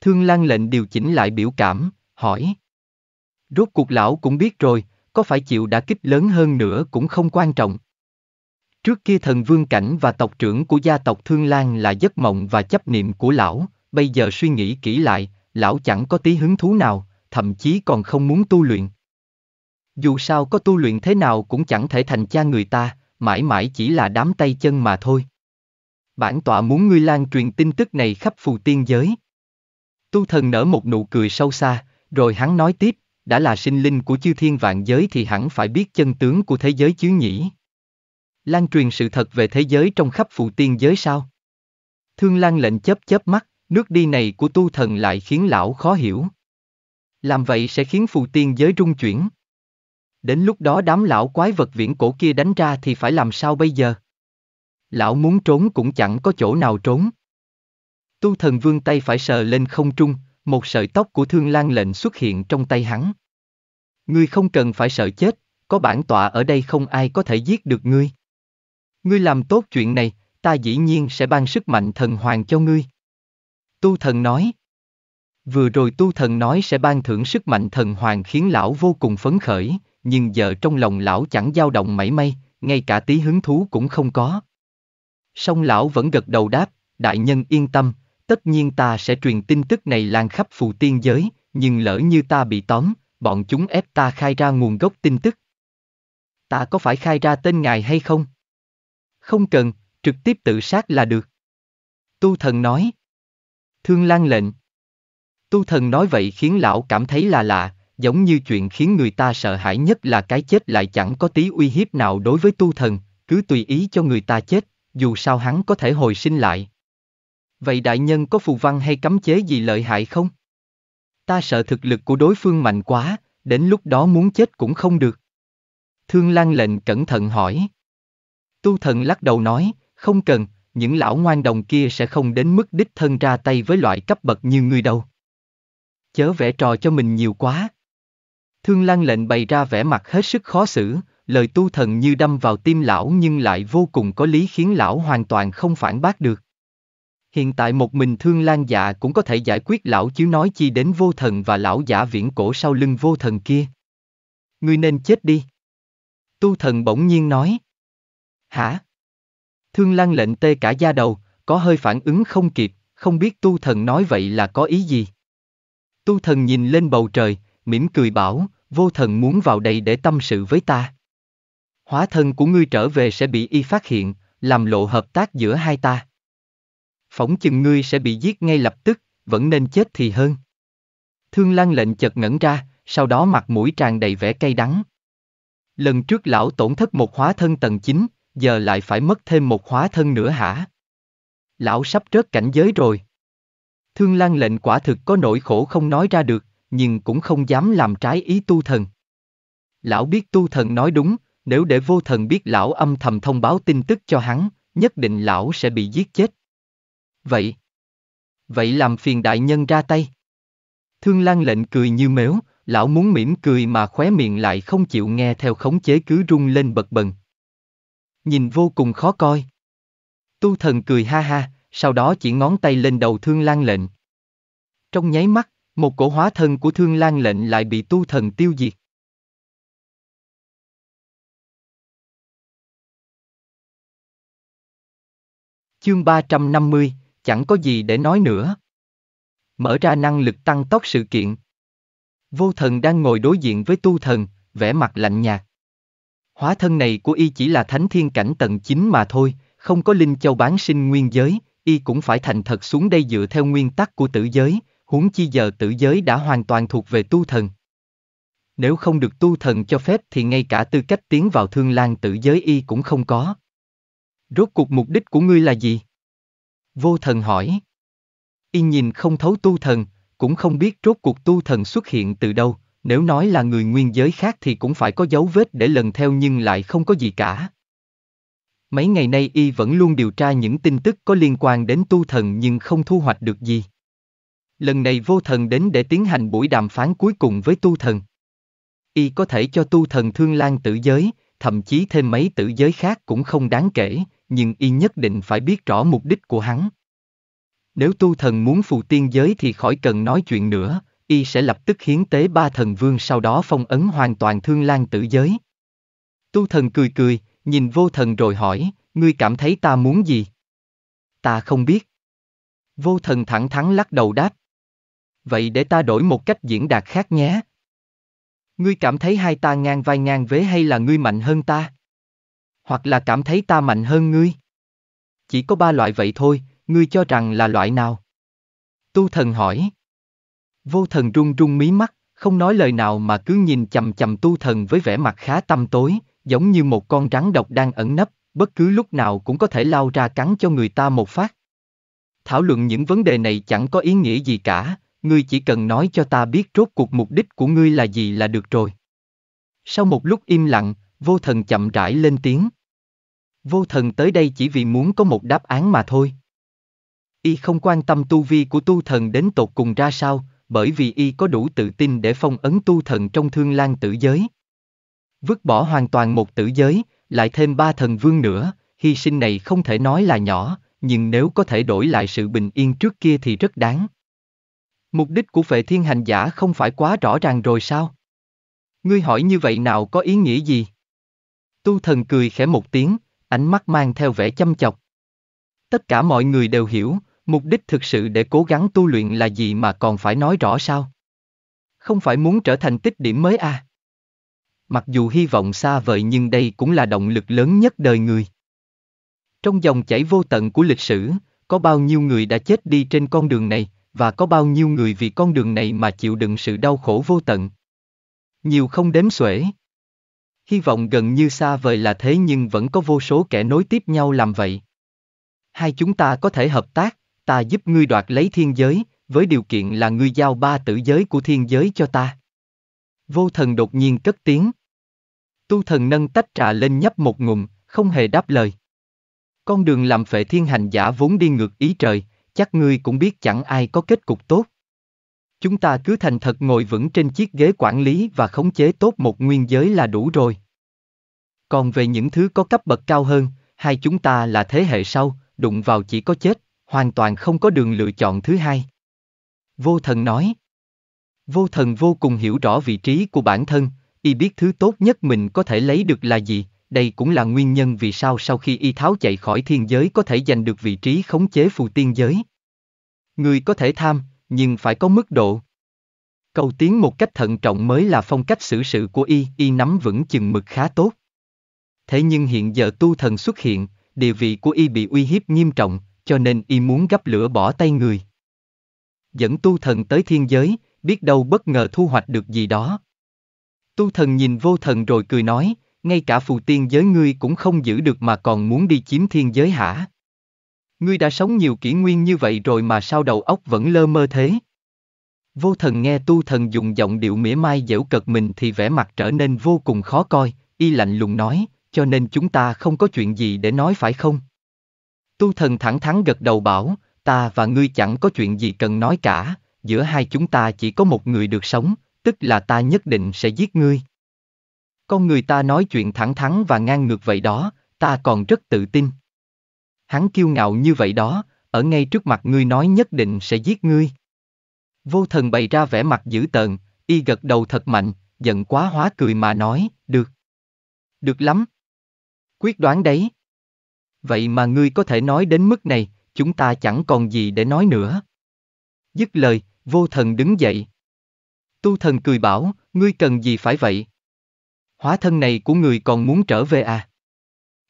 Thương Lan lệnh điều chỉnh lại biểu cảm, hỏi. Rốt cuộc lão cũng biết rồi, có phải chịu đã kích lớn hơn nữa cũng không quan trọng. Trước kia thần vương cảnh và tộc trưởng của gia tộc Thương Lan là giấc mộng và chấp niệm của lão, bây giờ suy nghĩ kỹ lại, lão chẳng có tí hứng thú nào, thậm chí còn không muốn tu luyện. Dù sao có tu luyện thế nào cũng chẳng thể thành cha người ta, mãi mãi chỉ là đám tay chân mà thôi. Bản tọa muốn ngươi lan truyền tin tức này khắp phù tiên giới. Tu thần nở một nụ cười sâu xa, rồi hắn nói tiếp, đã là sinh linh của chư thiên vạn giới thì hẳn phải biết chân tướng của thế giới chứ nhỉ. Lan truyền sự thật về thế giới trong khắp phù tiên giới sao? Thương Lan lệnh chớp chớp mắt, nước đi này của tu thần lại khiến lão khó hiểu. Làm vậy sẽ khiến phù tiên giới rung chuyển. Đến lúc đó đám lão quái vật viễn cổ kia đánh ra thì phải làm sao bây giờ? Lão muốn trốn cũng chẳng có chỗ nào trốn. Tu thần vương tay phải sờ lên không trung, một sợi tóc của thương lan lệnh xuất hiện trong tay hắn. Ngươi không cần phải sợ chết, có bản tọa ở đây không ai có thể giết được ngươi. Ngươi làm tốt chuyện này, ta dĩ nhiên sẽ ban sức mạnh thần hoàng cho ngươi. Tu thần nói. Vừa rồi tu thần nói sẽ ban thưởng sức mạnh thần hoàng khiến lão vô cùng phấn khởi, nhưng giờ trong lòng lão chẳng dao động mảy may, ngay cả tí hứng thú cũng không có. Song lão vẫn gật đầu đáp, đại nhân yên tâm, tất nhiên ta sẽ truyền tin tức này lan khắp phù tiên giới, nhưng lỡ như ta bị tóm, bọn chúng ép ta khai ra nguồn gốc tin tức. Ta có phải khai ra tên ngài hay không? Không cần, trực tiếp tự sát là được. Tu thần nói. Thương lan lệnh. Tu thần nói vậy khiến lão cảm thấy là lạ, giống như chuyện khiến người ta sợ hãi nhất là cái chết lại chẳng có tí uy hiếp nào đối với tu thần, cứ tùy ý cho người ta chết, dù sao hắn có thể hồi sinh lại. Vậy đại nhân có phù văn hay cấm chế gì lợi hại không? Ta sợ thực lực của đối phương mạnh quá, đến lúc đó muốn chết cũng không được. Thương Lan lệnh cẩn thận hỏi. Tu thần lắc đầu nói, không cần, những lão ngoan đồng kia sẽ không đến mức đích thân ra tay với loại cấp bậc như ngươi đâu. Chớ vẽ trò cho mình nhiều quá, Thương Lan lệnh bày ra vẻ mặt hết sức khó xử, lời tu thần như đâm vào tim lão nhưng lại vô cùng có lý khiến lão hoàn toàn không phản bác được. Hiện tại một mình Thương Lan dạ cũng có thể giải quyết lão chứ nói chi đến vô thần và lão giả viễn cổ sau lưng vô thần kia. Ngươi nên chết đi. Tu thần bỗng nhiên nói. Hả? Thương Lan lệnh tê cả da đầu, có hơi phản ứng không kịp, không biết tu thần nói vậy là có ý gì. Tu thần nhìn lên bầu trời, mỉm cười bảo, Vô thần muốn vào đây để tâm sự với ta. Hóa thân của ngươi trở về sẽ bị y phát hiện, làm lộ hợp tác giữa hai ta. Phỏng chừng ngươi sẽ bị giết ngay lập tức, vẫn nên chết thì hơn. Thương Lan lệnh chợt ngẩn ra, sau đó mặt mũi tràn đầy vẻ cay đắng. Lần trước lão tổn thất một hóa thân tầng 9, giờ lại phải mất thêm một hóa thân nữa hả? Lão sắp rớt cảnh giới rồi. Thương Lan lệnh quả thực có nỗi khổ không nói ra được, nhưng cũng không dám làm trái ý tu thần. Lão biết tu thần nói đúng, nếu để vô thần biết lão âm thầm thông báo tin tức cho hắn, nhất định lão sẽ bị giết chết. Vậy, vậy làm phiền đại nhân ra tay. Thương Lan lệnh cười như mếu, lão muốn mỉm cười mà khóe miệng lại không chịu nghe theo khống chế cứ rung lên bật bần. Nhìn vô cùng khó coi. Tu thần cười ha ha, sau đó chỉ ngón tay lên đầu Thương Lan lệnh. Trong nháy mắt, một cổ hóa thân của thương lan lệnh lại bị tu thần tiêu diệt. Chương 350, chẳng có gì để nói nữa. Mở ra năng lực tăng tốc sự kiện. Vô thần đang ngồi đối diện với tu thần, vẻ mặt lạnh nhạt. Hóa thân này của y chỉ là thánh thiên cảnh tầng Chín mà thôi, không có linh châu bán sinh nguyên giới, y cũng phải thành thật xuống đây dựa theo nguyên tắc của tử giới, huống chi giờ tử giới đã hoàn toàn thuộc về tu thần. Nếu không được tu thần cho phép thì ngay cả tư cách tiến vào thương lang tử giới y cũng không có. Rốt cuộc mục đích của ngươi là gì? Vô thần hỏi. Y nhìn không thấu tu thần, cũng không biết rốt cuộc tu thần xuất hiện từ đâu, nếu nói là người nguyên giới khác thì cũng phải có dấu vết để lần theo nhưng lại không có gì cả. Mấy ngày nay y vẫn luôn điều tra những tin tức có liên quan đến tu thần nhưng không thu hoạch được gì. Lần này vô thần đến để tiến hành buổi đàm phán cuối cùng với tu thần. Y có thể cho tu thần thương lan tử giới, thậm chí thêm mấy tử giới khác cũng không đáng kể, nhưng y nhất định phải biết rõ mục đích của hắn. Nếu tu thần muốn phù tiên giới thì khỏi cần nói chuyện nữa, y sẽ lập tức hiến tế ba thần vương sau đó phong ấn hoàn toàn thương lan tử giới. Tu thần cười cười, nhìn vô thần rồi hỏi, ngươi cảm thấy ta muốn gì? Ta không biết. Vô thần thẳng thắn lắc đầu đáp, vậy để ta đổi một cách diễn đạt khác nhé. Ngươi cảm thấy hai ta ngang vai ngang vế hay là ngươi mạnh hơn ta? Hoặc là cảm thấy ta mạnh hơn ngươi? Chỉ có ba loại vậy thôi, ngươi cho rằng là loại nào? Tu thần hỏi. Vô thần run run mí mắt, không nói lời nào mà cứ nhìn chầm chầm tu thần với vẻ mặt khá tăm tối, giống như một con rắn độc đang ẩn nấp, bất cứ lúc nào cũng có thể lao ra cắn cho người ta một phát. Thảo luận những vấn đề này chẳng có ý nghĩa gì cả, ngươi chỉ cần nói cho ta biết rốt cuộc mục đích của ngươi là gì là được rồi. Sau một lúc im lặng, vô thần chậm rãi lên tiếng. Vô thần tới đây chỉ vì muốn có một đáp án mà thôi. Y không quan tâm tu vi của tu thần đến tột cùng ra sao, bởi vì Y có đủ tự tin để phong ấn tu thần trong thương lan tử giới. Vứt bỏ hoàn toàn một tử giới, lại thêm ba thần vương nữa, hy sinh này không thể nói là nhỏ, nhưng nếu có thể đổi lại sự bình yên trước kia thì rất đáng. Mục đích của phệ thiên hành giả không phải quá rõ ràng rồi sao? Ngươi hỏi như vậy nào có ý nghĩa gì? Tu thần cười khẽ một tiếng, ánh mắt mang theo vẻ chăm chọc. Tất cả mọi người đều hiểu, mục đích thực sự để cố gắng tu luyện là gì mà còn phải nói rõ sao? Không phải muốn trở thành tích điểm mới à? Mặc dù hy vọng xa vời nhưng đây cũng là động lực lớn nhất đời người. Trong dòng chảy vô tận của lịch sử, có bao nhiêu người đã chết đi trên con đường này, và có bao nhiêu người vì con đường này mà chịu đựng sự đau khổ vô tận. Nhiều không đếm xuể. Hy vọng gần như xa vời là thế nhưng vẫn có vô số kẻ nối tiếp nhau làm vậy. Hai chúng ta có thể hợp tác, ta giúp ngươi đoạt lấy thiên giới, với điều kiện là ngươi giao ba tử giới của thiên giới cho ta. Vô thần đột nhiên cất tiếng. Tu thần nâng tách trà lên nhấp một ngụm, không hề đáp lời. Con đường làm phệ thiên hành giả vốn đi ngược ý trời, chắc ngươi cũng biết chẳng ai có kết cục tốt. Chúng ta cứ thành thật ngồi vững trên chiếc ghế quản lý và khống chế tốt một nguyên giới là đủ rồi. Còn về những thứ có cấp bậc cao hơn, hai chúng ta là thế hệ sau, đụng vào chỉ có chết, hoàn toàn không có đường lựa chọn thứ hai. Vô thần nói. Vô thần vô cùng hiểu rõ vị trí của bản thân, y biết thứ tốt nhất mình có thể lấy được là gì, đây cũng là nguyên nhân vì sao sau khi y tháo chạy khỏi thiên giới có thể giành được vị trí khống chế phù tiên giới. Người có thể tham, nhưng phải có mức độ. Cầu tiến một cách thận trọng mới là phong cách xử sự của y, y nắm vững chừng mực khá tốt. Thế nhưng hiện giờ tu thần xuất hiện, địa vị của y bị uy hiếp nghiêm trọng, cho nên y muốn gấp lửa bỏ tay người. Dẫn tu thần tới thiên giới, biết đâu bất ngờ thu hoạch được gì đó. Tu thần nhìn vô thần rồi cười nói, ngay cả phù tiên giới ngươi cũng không giữ được mà còn muốn đi chiếm thiên giới hả? Ngươi đã sống nhiều kỷ nguyên như vậy rồi mà sao đầu óc vẫn lơ mơ thế? Vô thần nghe tu thần dùng giọng điệu mỉa mai dễu cật mình thì vẻ mặt trở nên vô cùng khó coi, y lạnh lùng nói, cho nên chúng ta không có chuyện gì để nói phải không? Tu thần thẳng thắn gật đầu bảo, ta và ngươi chẳng có chuyện gì cần nói cả, giữa hai chúng ta chỉ có một người được sống, tức là ta nhất định sẽ giết ngươi. Con người ta nói chuyện thẳng thắn và ngang ngược vậy đó, ta còn rất tự tin. Hắn kiêu ngạo như vậy đó, ở ngay trước mặt ngươi nói nhất định sẽ giết ngươi. Vô thần bày ra vẻ mặt dữ tợn, y gật đầu thật mạnh, giận quá hóa cười mà nói, được. Được lắm. Quyết đoán đấy. Vậy mà ngươi có thể nói đến mức này, chúng ta chẳng còn gì để nói nữa. Dứt lời, vô thần đứng dậy. Tu thần cười bảo, ngươi cần gì phải vậy? hóa thân này của người còn muốn trở về à?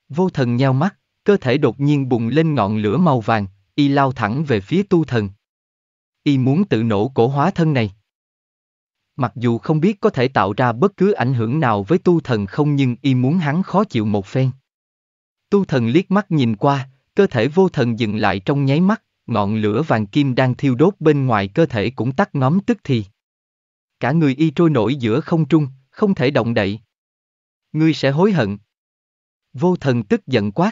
Vô thần nheo mắt, cơ thể đột nhiên bùng lên ngọn lửa màu vàng, y lao thẳng về phía tu thần. Y muốn tự nổ cổ hóa thân này. Mặc dù không biết có thể tạo ra bất cứ ảnh hưởng nào với tu thần không nhưng y muốn hắn khó chịu một phen. Tu thần liếc mắt nhìn qua, cơ thể vô thần dừng lại trong nháy mắt, ngọn lửa vàng kim đang thiêu đốt bên ngoài cơ thể cũng tắt ngóm tức thì. Cả người y trôi nổi giữa không trung, không thể động đậy. Ngươi sẽ hối hận. Vô thần tức giận quát.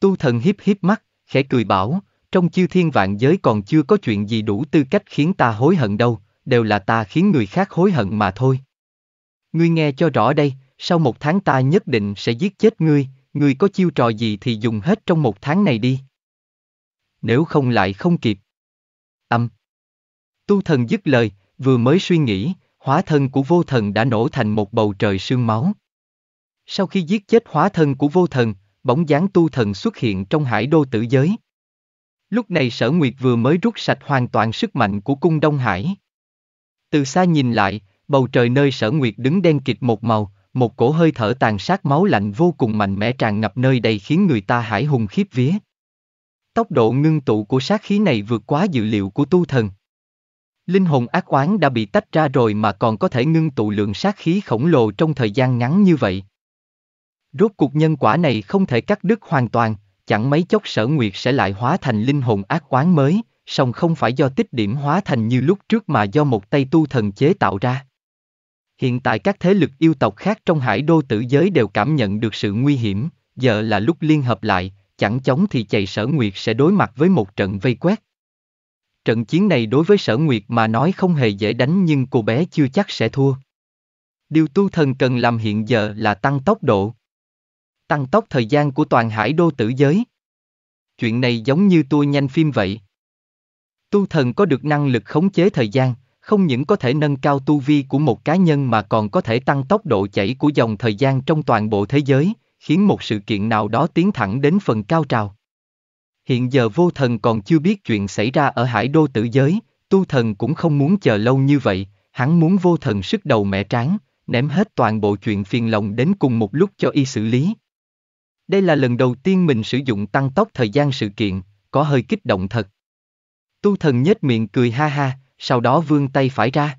Tu thần hiếp hiếp mắt, khẽ cười bảo, trong chư thiên vạn giới còn chưa có chuyện gì đủ tư cách khiến ta hối hận đâu, đều là ta khiến người khác hối hận mà thôi. Ngươi nghe cho rõ đây, sau một tháng ta nhất định sẽ giết chết ngươi, ngươi có chiêu trò gì thì dùng hết trong một tháng này đi. Nếu không lại không kịp. Âm. Tu thần dứt lời, vừa mới suy nghĩ, hóa thân của vô thần đã nổ thành một bầu trời sương máu. Sau khi giết chết hóa thân của vô thần, bóng dáng tu thần xuất hiện trong hải đô tử giới. Lúc này sở nguyệt vừa mới rút sạch hoàn toàn sức mạnh của cung Đông Hải. Từ xa nhìn lại, bầu trời nơi sở nguyệt đứng đen kịt một màu, một cổ hơi thở tàn sát máu lạnh vô cùng mạnh mẽ tràn ngập nơi đây khiến người ta hải hùng khiếp vía. Tốc độ ngưng tụ của sát khí này vượt quá dự liệu của tu thần. Linh hồn ác oán đã bị tách ra rồi mà còn có thể ngưng tụ lượng sát khí khổng lồ trong thời gian ngắn như vậy. Rốt cuộc nhân quả này không thể cắt đứt hoàn toàn, chẳng mấy chốc sở nguyệt sẽ lại hóa thành linh hồn ác oán mới, song không phải do tích điểm hóa thành như lúc trước mà do một tay tu thần chế tạo ra. Hiện tại các thế lực yêu tộc khác trong hải đô tử giới đều cảm nhận được sự nguy hiểm, giờ là lúc liên hợp lại, chẳng chóng thì chạy sở nguyệt sẽ đối mặt với một trận vây quét. Trận chiến này đối với sở nguyệt mà nói không hề dễ đánh nhưng cô bé chưa chắc sẽ thua. Điều tu thần cần làm hiện giờ là tăng tốc độ tăng tốc thời gian của toàn hải đô tử giới. Chuyện này giống như tua nhanh phim vậy. Tu thần có được năng lực khống chế thời gian, không những có thể nâng cao tu vi của một cá nhân mà còn có thể tăng tốc độ chảy của dòng thời gian trong toàn bộ thế giới, khiến một sự kiện nào đó tiến thẳng đến phần cao trào. Hiện giờ vô thần còn chưa biết chuyện xảy ra ở hải đô tử giới, tu thần cũng không muốn chờ lâu như vậy, hắn muốn vô thần sức đầu mẹ tráng, ném hết toàn bộ chuyện phiền lòng đến cùng một lúc cho y xử lý, đây là lần đầu tiên mình sử dụng tăng tốc thời gian sự kiện, có hơi kích động thật. Tu thần nhếch miệng cười ha ha, sau đó vươn tay phải ra.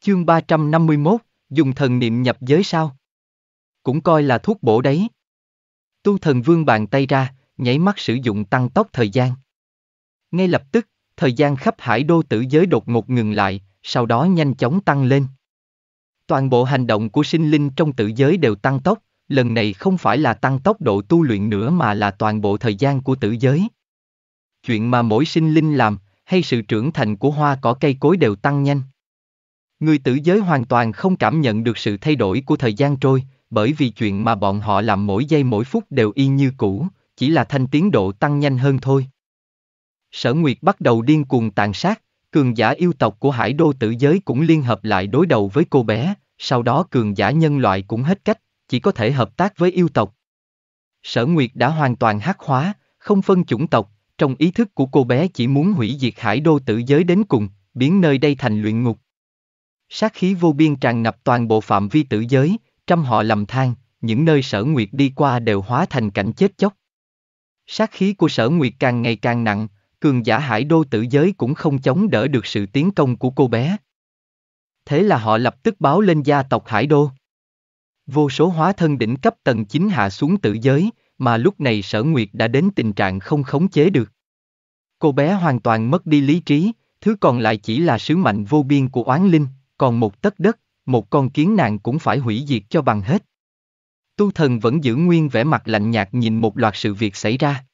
Chương 351, dùng thần niệm nhập giới sao? Cũng coi là thuốc bổ đấy. Tu thần vương bàn tay ra, nhảy mắt sử dụng tăng tốc thời gian. Ngay lập tức, thời gian khắp hải đô tử giới đột ngột ngừng lại, sau đó nhanh chóng tăng lên. Toàn bộ hành động của sinh linh trong tự giới đều tăng tốc, lần này không phải là tăng tốc độ tu luyện nữa mà là toàn bộ thời gian của tử giới. Chuyện mà mỗi sinh linh làm, hay sự trưởng thành của hoa cỏ cây cối đều tăng nhanh. Người tử giới hoàn toàn không cảm nhận được sự thay đổi của thời gian trôi, bởi vì chuyện mà bọn họ làm mỗi giây mỗi phút đều y như cũ, chỉ là thanh tiến độ tăng nhanh hơn thôi. Sở Nguyệt bắt đầu điên cuồng tàn sát, Cường giả yêu tộc của hải đô Tử giới cũng liên hợp lại đối đầu với cô bé, sau đó cường giả nhân loại cũng hết cách, chỉ có thể hợp tác với yêu tộc. Sở Nguyệt đã hoàn toàn hắc hóa, không phân chủng tộc, trong ý thức của cô bé chỉ muốn hủy diệt hải đô Tử giới đến cùng, biến nơi đây thành luyện ngục. Sát khí vô biên tràn ngập toàn bộ phạm vi Tử giới, trăm họ lầm than, những nơi sở Nguyệt đi qua đều hóa thành cảnh chết chóc. Sát khí của sở Nguyệt càng ngày càng nặng, cường giả hải đô tử giới cũng không chống đỡ được sự tiến công của cô bé. Thế là họ lập tức báo lên gia tộc hải đô. Vô số hóa thân đỉnh cấp tầng 9 hạ xuống tử giới, mà lúc này sở nguyệt đã đến tình trạng không khống chế được. Cô bé hoàn toàn mất đi lý trí, thứ còn lại chỉ là sứ mệnh vô biên của oán linh, còn một tất đất, một con kiến nàng cũng phải hủy diệt cho bằng hết. Tu thần vẫn giữ nguyên vẻ mặt lạnh nhạt nhìn một loạt sự việc xảy ra.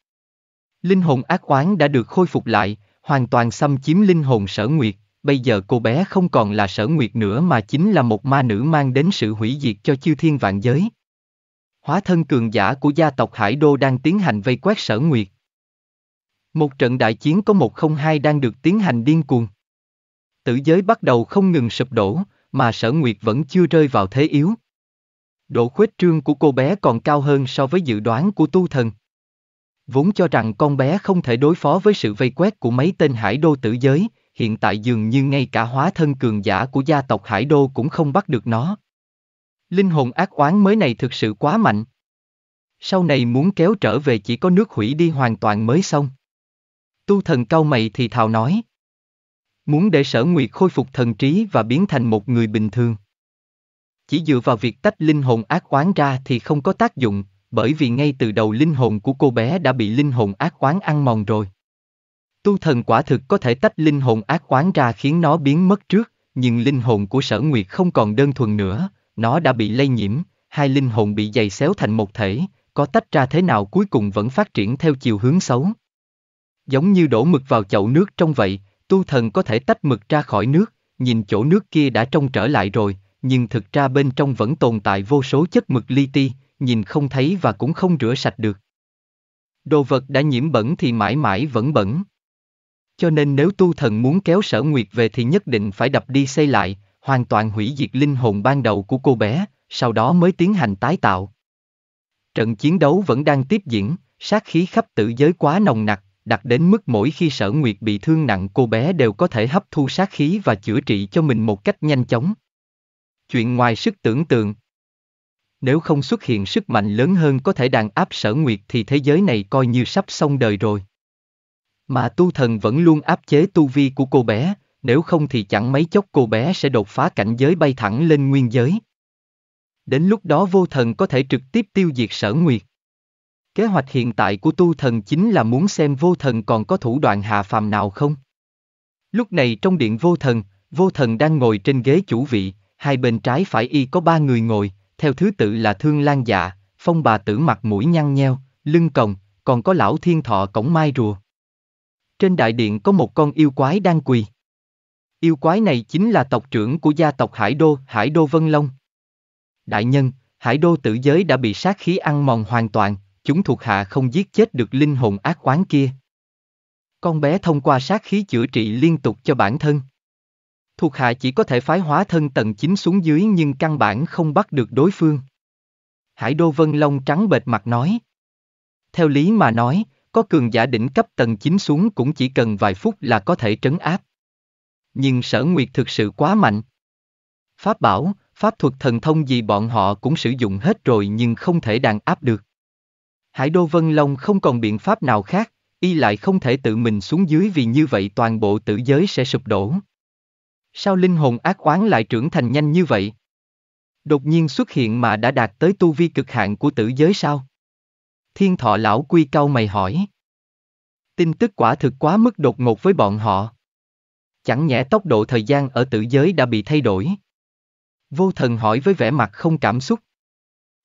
Linh hồn ác oán đã được khôi phục lại, hoàn toàn xâm chiếm linh hồn sở nguyệt, bây giờ cô bé không còn là sở nguyệt nữa mà chính là một ma nữ mang đến sự hủy diệt cho chư thiên vạn giới. Hóa thân cường giả của gia tộc Hải Đô đang tiến hành vây quét sở nguyệt. Một trận đại chiến có một không hai đang được tiến hành điên cuồng. Tử giới bắt đầu không ngừng sụp đổ, mà sở nguyệt vẫn chưa rơi vào thế yếu. Độ khuếch trương của cô bé còn cao hơn so với dự đoán của tu thần. Vốn cho rằng con bé không thể đối phó với sự vây quét của mấy tên hải đô tử giới, hiện tại dường như ngay cả hóa thân cường giả của gia tộc hải đô cũng không bắt được nó. Linh hồn ác oán mới này thực sự quá mạnh. Sau này muốn kéo trở về chỉ có nước hủy đi hoàn toàn mới xong. Tu thần cao mày thì thào nói. Muốn để sở nguyệt khôi phục thần trí và biến thành một người bình thường. Chỉ dựa vào việc tách linh hồn ác oán ra thì không có tác dụng, bởi vì ngay từ đầu linh hồn của cô bé đã bị linh hồn ác quán ăn mòn rồi. Tu thần quả thực có thể tách linh hồn ác quán ra khiến nó biến mất trước, nhưng linh hồn của sở nguyệt không còn đơn thuần nữa, nó đã bị lây nhiễm, hai linh hồn bị dày xéo thành một thể, có tách ra thế nào cuối cùng vẫn phát triển theo chiều hướng xấu. Giống như đổ mực vào chậu nước trong vậy, tu thần có thể tách mực ra khỏi nước, nhìn chỗ nước kia đã trong trở lại rồi, nhưng thực ra bên trong vẫn tồn tại vô số chất mực li ti, nhìn không thấy và cũng không rửa sạch được. Đồ vật đã nhiễm bẩn thì mãi mãi vẫn bẩn. Cho nên nếu tu thần muốn kéo sở nguyệt về thì nhất định phải đập đi xây lại, hoàn toàn hủy diệt linh hồn ban đầu của cô bé, sau đó mới tiến hành tái tạo. Trận chiến đấu vẫn đang tiếp diễn, sát khí khắp tử giới quá nồng nặc, đặt đến mức mỗi khi sở nguyệt bị thương nặng cô bé đều có thể hấp thu sát khí và chữa trị cho mình một cách nhanh chóng. Chuyện ngoài sức tưởng tượng, nếu không xuất hiện sức mạnh lớn hơn có thể đàn áp sở nguyệt thì thế giới này coi như sắp xong đời rồi. Mà tu thần vẫn luôn áp chế tu vi của cô bé, nếu không thì chẳng mấy chốc cô bé sẽ đột phá cảnh giới bay thẳng lên nguyên giới. Đến lúc đó vô thần có thể trực tiếp tiêu diệt sở nguyệt. Kế hoạch hiện tại của tu thần chính là muốn xem vô thần còn có thủ đoạn hạ phàm nào không. Lúc này trong điện vô thần, vô thần đang ngồi trên ghế chủ vị, hai bên trái phải y có ba người ngồi, theo thứ tự là Thương Lan Dạ, Phong Bà Tử mặt mũi nhăn nheo, lưng còng, còn có lão thiên thọ cổng mai rùa. Trên đại điện có một con yêu quái đang quỳ. Yêu quái này chính là tộc trưởng của gia tộc Hải Đô, Hải Đô Vân Long. Đại nhân, Hải Đô tử giới đã bị sát khí ăn mòn hoàn toàn, chúng thuộc hạ không giết chết được linh hồn ác oán kia. Con bé thông qua sát khí chữa trị liên tục cho bản thân thuộc hạ chỉ có thể phái hóa thân tầng chín xuống dưới nhưng căn bản không bắt được đối phương. Hải Đô Vân Long trắng bệt mặt nói. Theo lý mà nói, có cường giả đỉnh cấp tầng chín xuống cũng chỉ cần vài phút là có thể trấn áp. Nhưng sở nguyệt thực sự quá mạnh. Pháp bảo, pháp thuật thần thông gì bọn họ cũng sử dụng hết rồi nhưng không thể đàn áp được. Hải Đô Vân Long không còn biện pháp nào khác, y lại không thể tự mình xuống dưới vì như vậy toàn bộ tử giới sẽ sụp đổ. Sao linh hồn ác oán lại trưởng thành nhanh như vậy? Đột nhiên xuất hiện mà đã đạt tới tu vi cực hạn của tử giới sao? Thiên thọ lão quy cao mày hỏi. Tin tức quả thực quá mức đột ngột với bọn họ. Chẳng nhẽ tốc độ thời gian ở tử giới đã bị thay đổi. Vô thần hỏi với vẻ mặt không cảm xúc.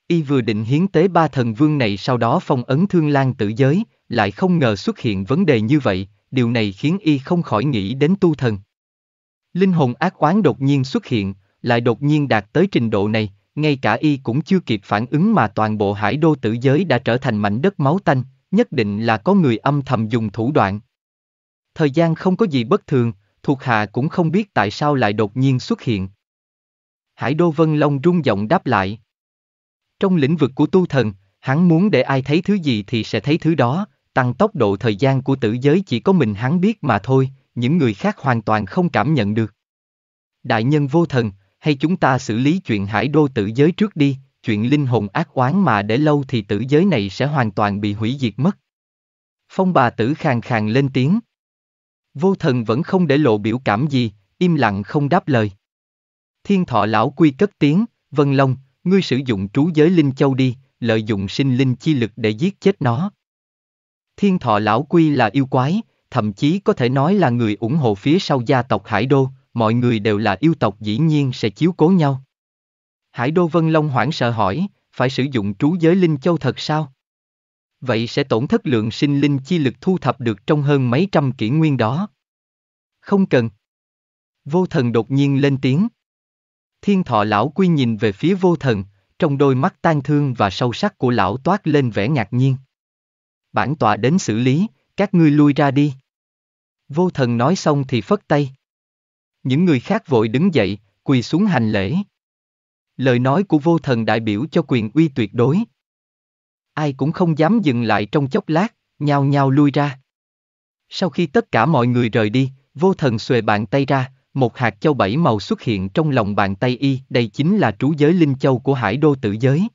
Y vừa định hiến tế ba thần vương này sau đó phong ấn thương lan tử giới, lại không ngờ xuất hiện vấn đề như vậy, điều này khiến Y không khỏi nghĩ đến tu thần. Linh hồn ác oán đột nhiên xuất hiện, lại đột nhiên đạt tới trình độ này, ngay cả y cũng chưa kịp phản ứng mà toàn bộ hải đô tử giới đã trở thành mảnh đất máu tanh, nhất định là có người âm thầm dùng thủ đoạn. Thời gian không có gì bất thường, thuộc hạ cũng không biết tại sao lại đột nhiên xuất hiện. Hải đô Vân Long rung giọng đáp lại. Trong lĩnh vực của tu thần, hắn muốn để ai thấy thứ gì thì sẽ thấy thứ đó, tăng tốc độ thời gian của tử giới chỉ có mình hắn biết mà thôi, những người khác hoàn toàn không cảm nhận được. Đại nhân vô thần, hay chúng ta xử lý chuyện hải đô tử giới trước đi, chuyện linh hồn ác oán mà để lâu thì tử giới này sẽ hoàn toàn bị hủy diệt mất. Phong bà tử khàn khàn lên tiếng. Vô thần vẫn không để lộ biểu cảm gì, im lặng không đáp lời. Thiên thọ lão quy cất tiếng, Vân Long, ngươi sử dụng trú giới linh châu đi, lợi dụng sinh linh chi lực để giết chết nó. Thiên thọ lão quy là yêu quái, thậm chí có thể nói là người ủng hộ phía sau gia tộc Hải Đô, mọi người đều là yêu tộc dĩ nhiên sẽ chiếu cố nhau. Hải Đô Vân Long hoảng sợ hỏi, phải sử dụng trú giới Linh Châu thật sao? Vậy sẽ tổn thất lượng sinh linh chi lực thu thập được trong hơn mấy trăm kỷ nguyên đó. Không cần. Vô thần đột nhiên lên tiếng. Thiên thọ lão quy nhìn về phía vô thần, trong đôi mắt tan thương và sâu sắc của lão toát lên vẻ ngạc nhiên. Bản tọa đến xử lý, các ngươi lui ra đi. Vô thần nói xong thì phất tay. Những người khác vội đứng dậy, quỳ xuống hành lễ. Lời nói của vô thần đại biểu cho quyền uy tuyệt đối. Ai cũng không dám dừng lại trong chốc lát, nhao nhao lui ra. Sau khi tất cả mọi người rời đi, vô thần xuề bàn tay ra, một hạt châu bảy màu xuất hiện trong lòng bàn tay y, đây chính là trú giới linh châu của hải đô tự giới.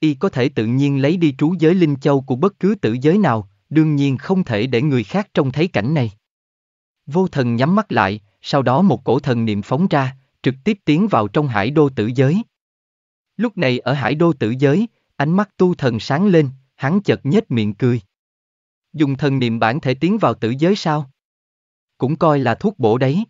Y có thể tự nhiên lấy đi trú giới linh châu của bất cứ tự giới nào, đương nhiên không thể để người khác trông thấy cảnh này. Vô thần nhắm mắt lại, sau đó một cổ thần niệm phóng ra, trực tiếp tiến vào trong hải đô tử giới. Lúc này ở hải đô tử giới, ánh mắt tu thần sáng lên, hắn chợt nhếch miệng cười. Dùng thần niệm bản thể tiến vào tử giới sao? Cũng coi là thuốc bổ đấy.